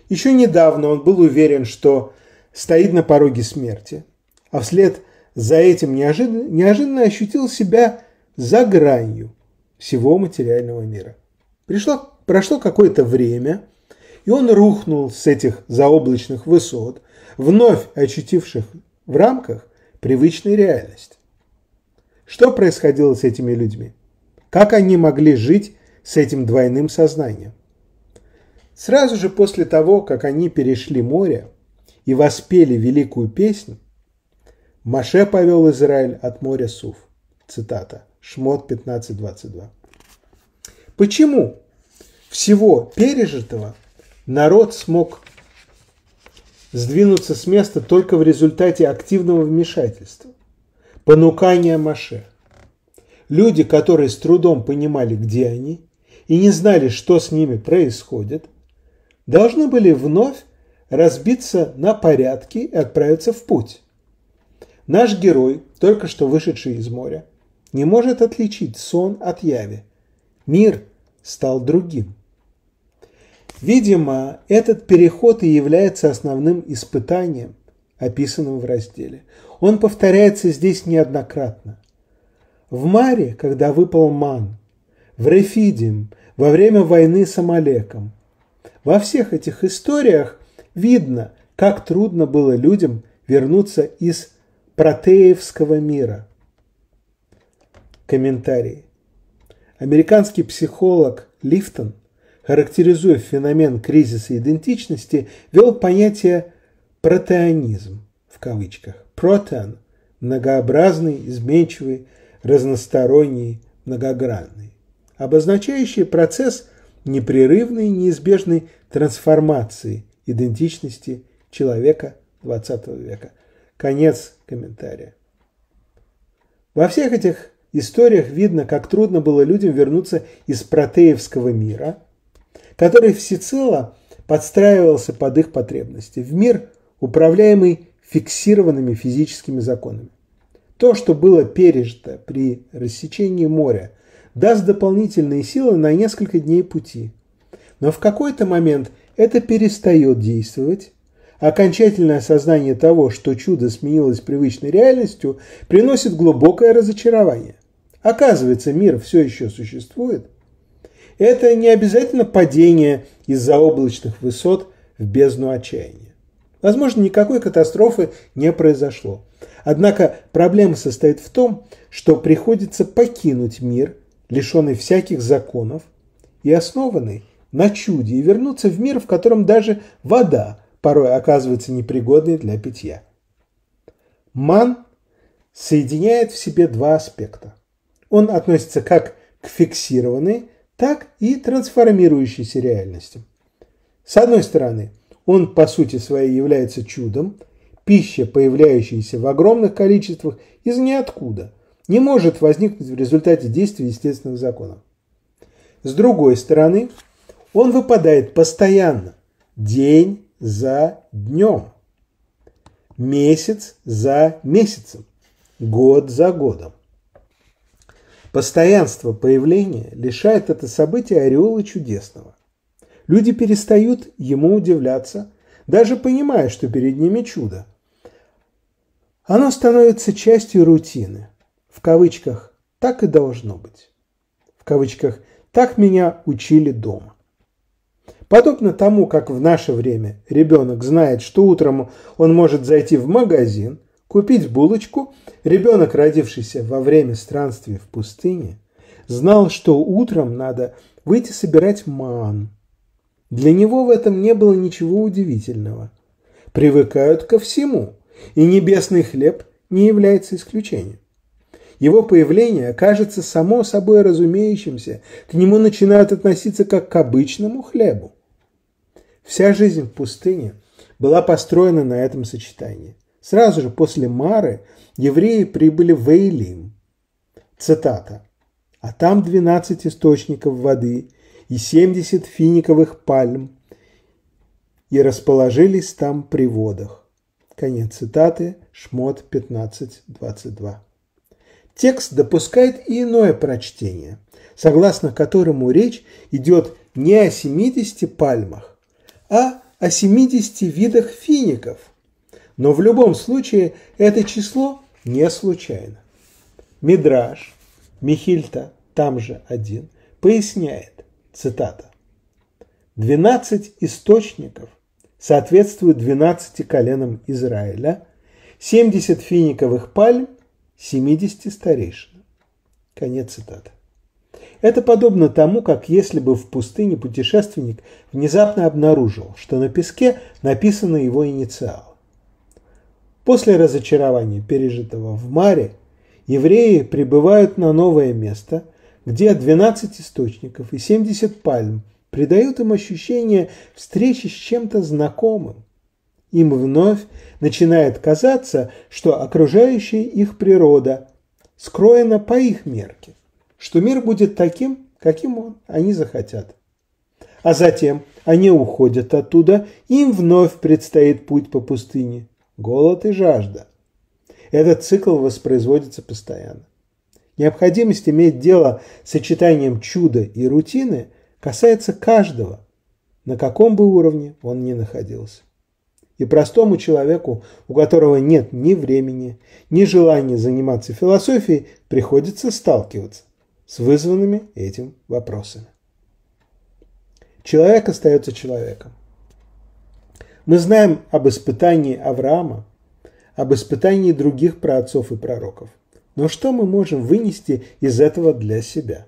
Еще недавно он был уверен, что стоит на пороге смерти, а вслед за этим неожиданно, неожиданно ощутил себя за гранью всего материального мира. Пришло, прошло какое-то время, и он рухнул с этих заоблачных высот, вновь очутивших в рамках привычной реальности. Что происходило с этими людьми? Как они могли жить с этим двойным сознанием? Сразу же после того, как они перешли море, и воспели великую песнь, Маше повел Израиль от моря Суф. Цитата. Шмот 15.22. Почему всего пережитого народ смог сдвинуться с места только в результате активного вмешательства, понукания Маше. Люди, которые с трудом понимали, где они, и не знали, что с ними происходит, должны были вновь разбиться на порядки и отправиться в путь. Наш герой, только что вышедший из моря, не может отличить сон от яви. Мир стал другим. Видимо, этот переход и является основным испытанием, описанным в разделе. Он повторяется здесь неоднократно. В Маре, когда выпал ман, в Рефидим, во время войны с Амалеком. Во всех этих историях Видно, как трудно было людям вернуться из протеевского мира. Комментарии. Американский психолог Лифтон, характеризуя феномен кризиса идентичности, вел понятие «протеонизм» в кавычках. Протеон – многообразный, изменчивый, разносторонний, многогранный, обозначающий процесс непрерывной неизбежной трансформации идентичности человека XX века. Конец комментария. Во всех этих историях видно, как трудно было людям вернуться из протеевского мира, который всецело подстраивался под их потребности, в мир, управляемый фиксированными физическими законами. То, что было пережито при рассечении моря, даст дополнительные силы на несколько дней пути. Но в какой-то момент – это перестает действовать. Окончательное осознание того, что чудо сменилось привычной реальностью, приносит глубокое разочарование. Оказывается, мир все еще существует. Это не обязательно падение из-за облачных высот в бездну отчаяния. Возможно, никакой катастрофы не произошло. Однако проблема состоит в том, что приходится покинуть мир, лишенный всяких законов и основанный на чуде и вернуться в мир, в котором даже вода порой оказывается непригодной для питья. Ман соединяет в себе два аспекта. Он относится как к фиксированной, так и трансформирующейся реальности. С одной стороны, он по сути своей является чудом, пища, появляющаяся в огромных количествах из ниоткуда, не может возникнуть в результате действия естественных законов. С другой стороны, он выпадает постоянно, день за днем, месяц за месяцем, год за годом. Постоянство появления лишает это событие ореола чудесного. Люди перестают ему удивляться, даже понимая, что перед ними чудо. Оно становится частью рутины. В кавычках «так и должно быть». В кавычках «так меня учили дома». Подобно тому, как в наше время ребенок знает, что утром он может зайти в магазин, купить булочку, ребенок, родившийся во время странствий в пустыне, знал, что утром надо выйти собирать ман. Для него в этом не было ничего удивительного. Привыкают ко всему, и небесный хлеб не является исключением. Его появление кажется само собой разумеющимся, к нему начинают относиться как к обычному хлебу. Вся жизнь в пустыне была построена на этом сочетании. Сразу же после Мары евреи прибыли в Эйлим. Цитата. «А там 12 источников воды и 70 финиковых пальм, и расположились там при водах». Конец цитаты, Шмот 15.22. Текст допускает и иное прочтение, согласно которому речь идет не о 70 пальмах, а о 70 видах фиников. Но в любом случае это число не случайно. Мидраж, Михильта, там же один, поясняет, цитата, «12 источников соответствуют 12 коленам Израиля, 70 финиковых пальм – 70 старейшин». Конец цитаты. Это подобно тому, как если бы в пустыне путешественник внезапно обнаружил, что на песке написаны его инициалы. После разочарования, пережитого в Маре, евреи прибывают на новое место, где 12 источников и 70 пальм придают им ощущение встречи с чем-то знакомым. Им вновь начинает казаться, что окружающая их природа скроена по их меркам что мир будет таким, каким он, они захотят. А затем они уходят оттуда, им вновь предстоит путь по пустыне, голод и жажда. Этот цикл воспроизводится постоянно. Необходимость иметь дело с сочетанием чуда и рутины касается каждого, на каком бы уровне он ни находился. И простому человеку, у которого нет ни времени, ни желания заниматься философией, приходится сталкиваться с вызванными этим вопросами. Человек остается человеком. Мы знаем об испытании Авраама, об испытании других праотцов и пророков. Но что мы можем вынести из этого для себя?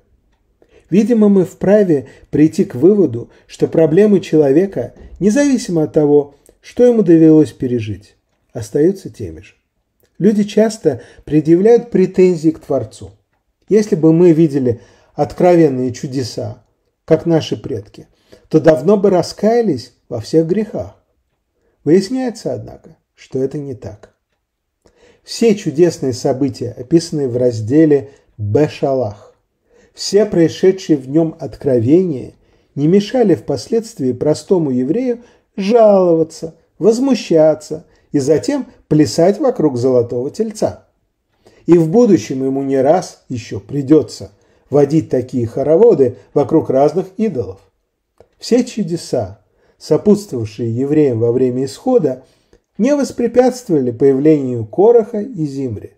Видимо, мы вправе прийти к выводу, что проблемы человека, независимо от того, что ему довелось пережить, остаются теми же. Люди часто предъявляют претензии к Творцу. Если бы мы видели откровенные чудеса, как наши предки, то давно бы раскаялись во всех грехах. Выясняется, однако, что это не так. Все чудесные события, описанные в разделе «Бешалах», все происшедшие в нем откровения не мешали впоследствии простому еврею жаловаться, возмущаться и затем плясать вокруг золотого тельца – и в будущем ему не раз еще придется водить такие хороводы вокруг разных идолов. Все чудеса, сопутствовавшие евреям во время исхода, не воспрепятствовали появлению Короха и Зимри.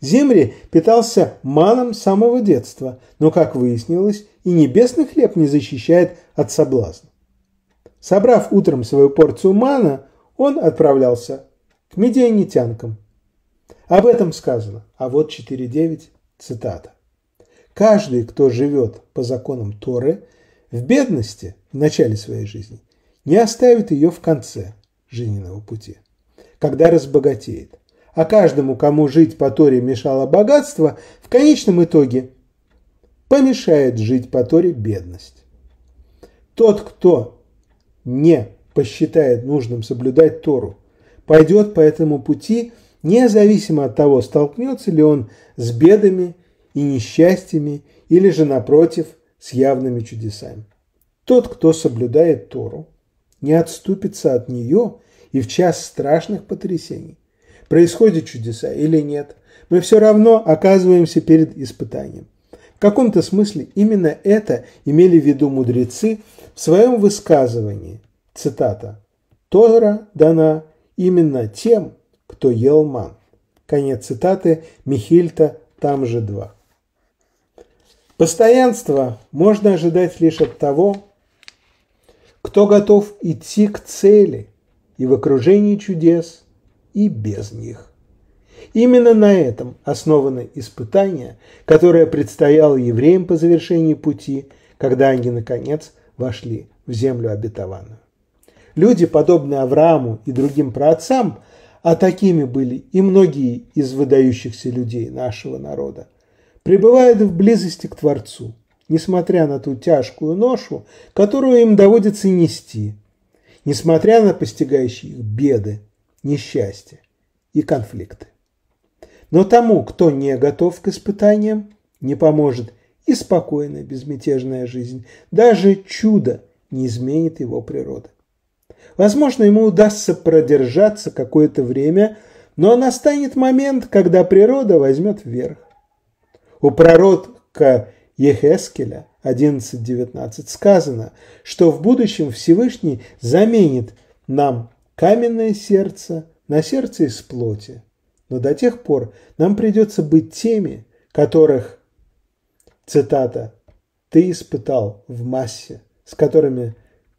Зимри питался маном с самого детства, но, как выяснилось, и небесный хлеб не защищает от соблазна. Собрав утром свою порцию мана, он отправлялся к медианитянкам, об этом сказано. А вот 4.9 цитата. Каждый, кто живет по законам Торы, в бедности в начале своей жизни, не оставит ее в конце жизненного пути, когда разбогатеет. А каждому, кому жить по Торе мешало богатство, в конечном итоге помешает жить по Торе бедность. Тот, кто не посчитает нужным соблюдать Тору, пойдет по этому пути – независимо от того, столкнется ли он с бедами и несчастьями, или же, напротив, с явными чудесами. Тот, кто соблюдает Тору, не отступится от нее и в час страшных потрясений. Происходят чудеса или нет, мы все равно оказываемся перед испытанием. В каком-то смысле именно это имели в виду мудрецы в своем высказывании. Цитата. «Тора дана именно тем, кто ел ман. Конец цитаты Михильта, там же два. Постоянство можно ожидать лишь от того, кто готов идти к цели и в окружении чудес, и без них. Именно на этом основано испытание, которое предстояло евреям по завершении пути, когда они, наконец, вошли в землю обетованную. Люди, подобные Аврааму и другим праотцам – а такими были и многие из выдающихся людей нашего народа, пребывают в близости к Творцу, несмотря на ту тяжкую ношу, которую им доводится нести, несмотря на постигающие их беды, несчастья и конфликты. Но тому, кто не готов к испытаниям, не поможет и спокойная безмятежная жизнь, даже чудо не изменит его природы. Возможно, ему удастся продержаться какое-то время, но настанет момент, когда природа возьмет верх. У пророка Ехескеля 11.19 сказано, что в будущем Всевышний заменит нам каменное сердце на сердце из плоти. Но до тех пор нам придется быть теми, которых, цитата, «ты испытал в массе», с которыми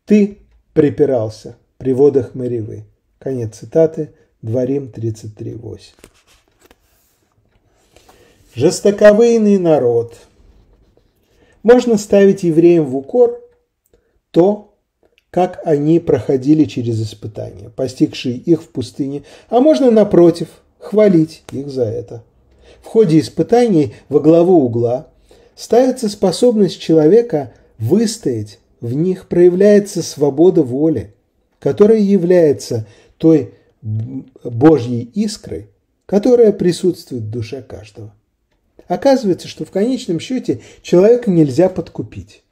ты припирался при водах моревы. Конец цитаты, Дворим 33.8. Жестоковыйный народ. Можно ставить евреям в укор то, как они проходили через испытания, постигшие их в пустыне, а можно, напротив, хвалить их за это. В ходе испытаний во главу угла ставится способность человека выстоять в них проявляется свобода воли, которая является той Божьей искрой, которая присутствует в душе каждого. Оказывается, что в конечном счете человека нельзя подкупить.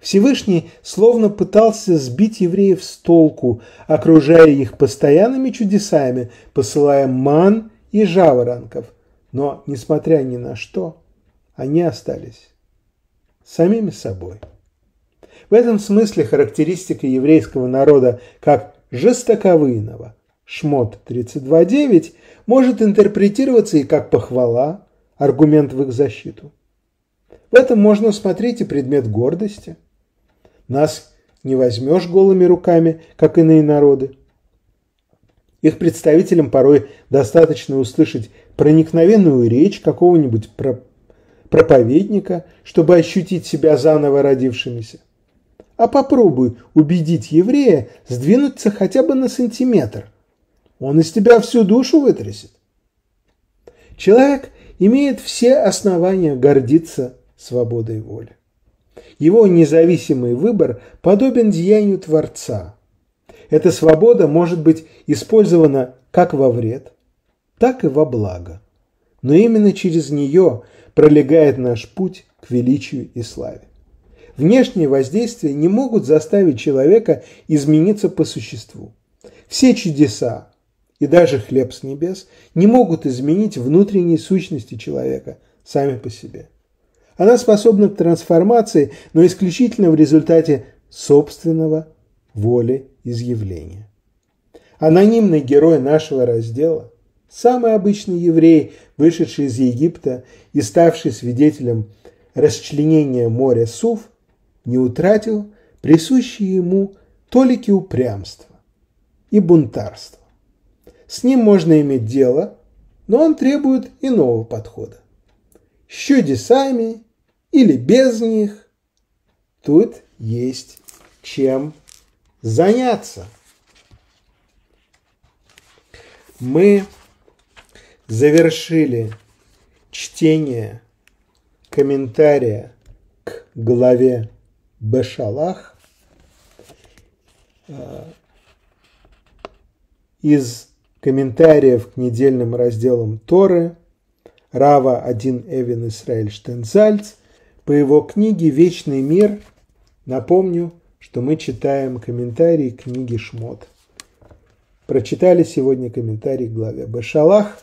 Всевышний словно пытался сбить евреев с толку, окружая их постоянными чудесами, посылая ман и жаворонков. Но, несмотря ни на что, они остались самими собой. В этом смысле характеристика еврейского народа как жестоковыйного Шмот 32.9 может интерпретироваться и как похвала, аргумент в их защиту. В этом можно усмотреть и предмет гордости. Нас не возьмешь голыми руками, как иные народы. Их представителям порой достаточно услышать проникновенную речь какого-нибудь проповедника, чтобы ощутить себя заново родившимися – а попробуй убедить еврея сдвинуться хотя бы на сантиметр. Он из тебя всю душу вытрясет. Человек имеет все основания гордиться свободой воли. Его независимый выбор подобен деянию Творца. Эта свобода может быть использована как во вред, так и во благо. Но именно через нее пролегает наш путь к величию и славе внешние воздействия не могут заставить человека измениться по существу. Все чудеса и даже хлеб с небес не могут изменить внутренние сущности человека сами по себе. Она способна к трансформации, но исключительно в результате собственного воли изъявления. Анонимный герой нашего раздела – самый обычный еврей, вышедший из Египта и ставший свидетелем расчленения моря Суф, не утратил присущие ему толики упрямства и бунтарства. С ним можно иметь дело, но он требует иного подхода. С чудесами или без них тут есть чем заняться. Мы завершили чтение комментария к главе Бешалах э, из комментариев к недельным разделам Торы Рава один Эвин Исраэль Штензальц. По его книге «Вечный мир» напомню, что мы читаем комментарий книги Шмот. Прочитали сегодня комментарий к главе Бешалах.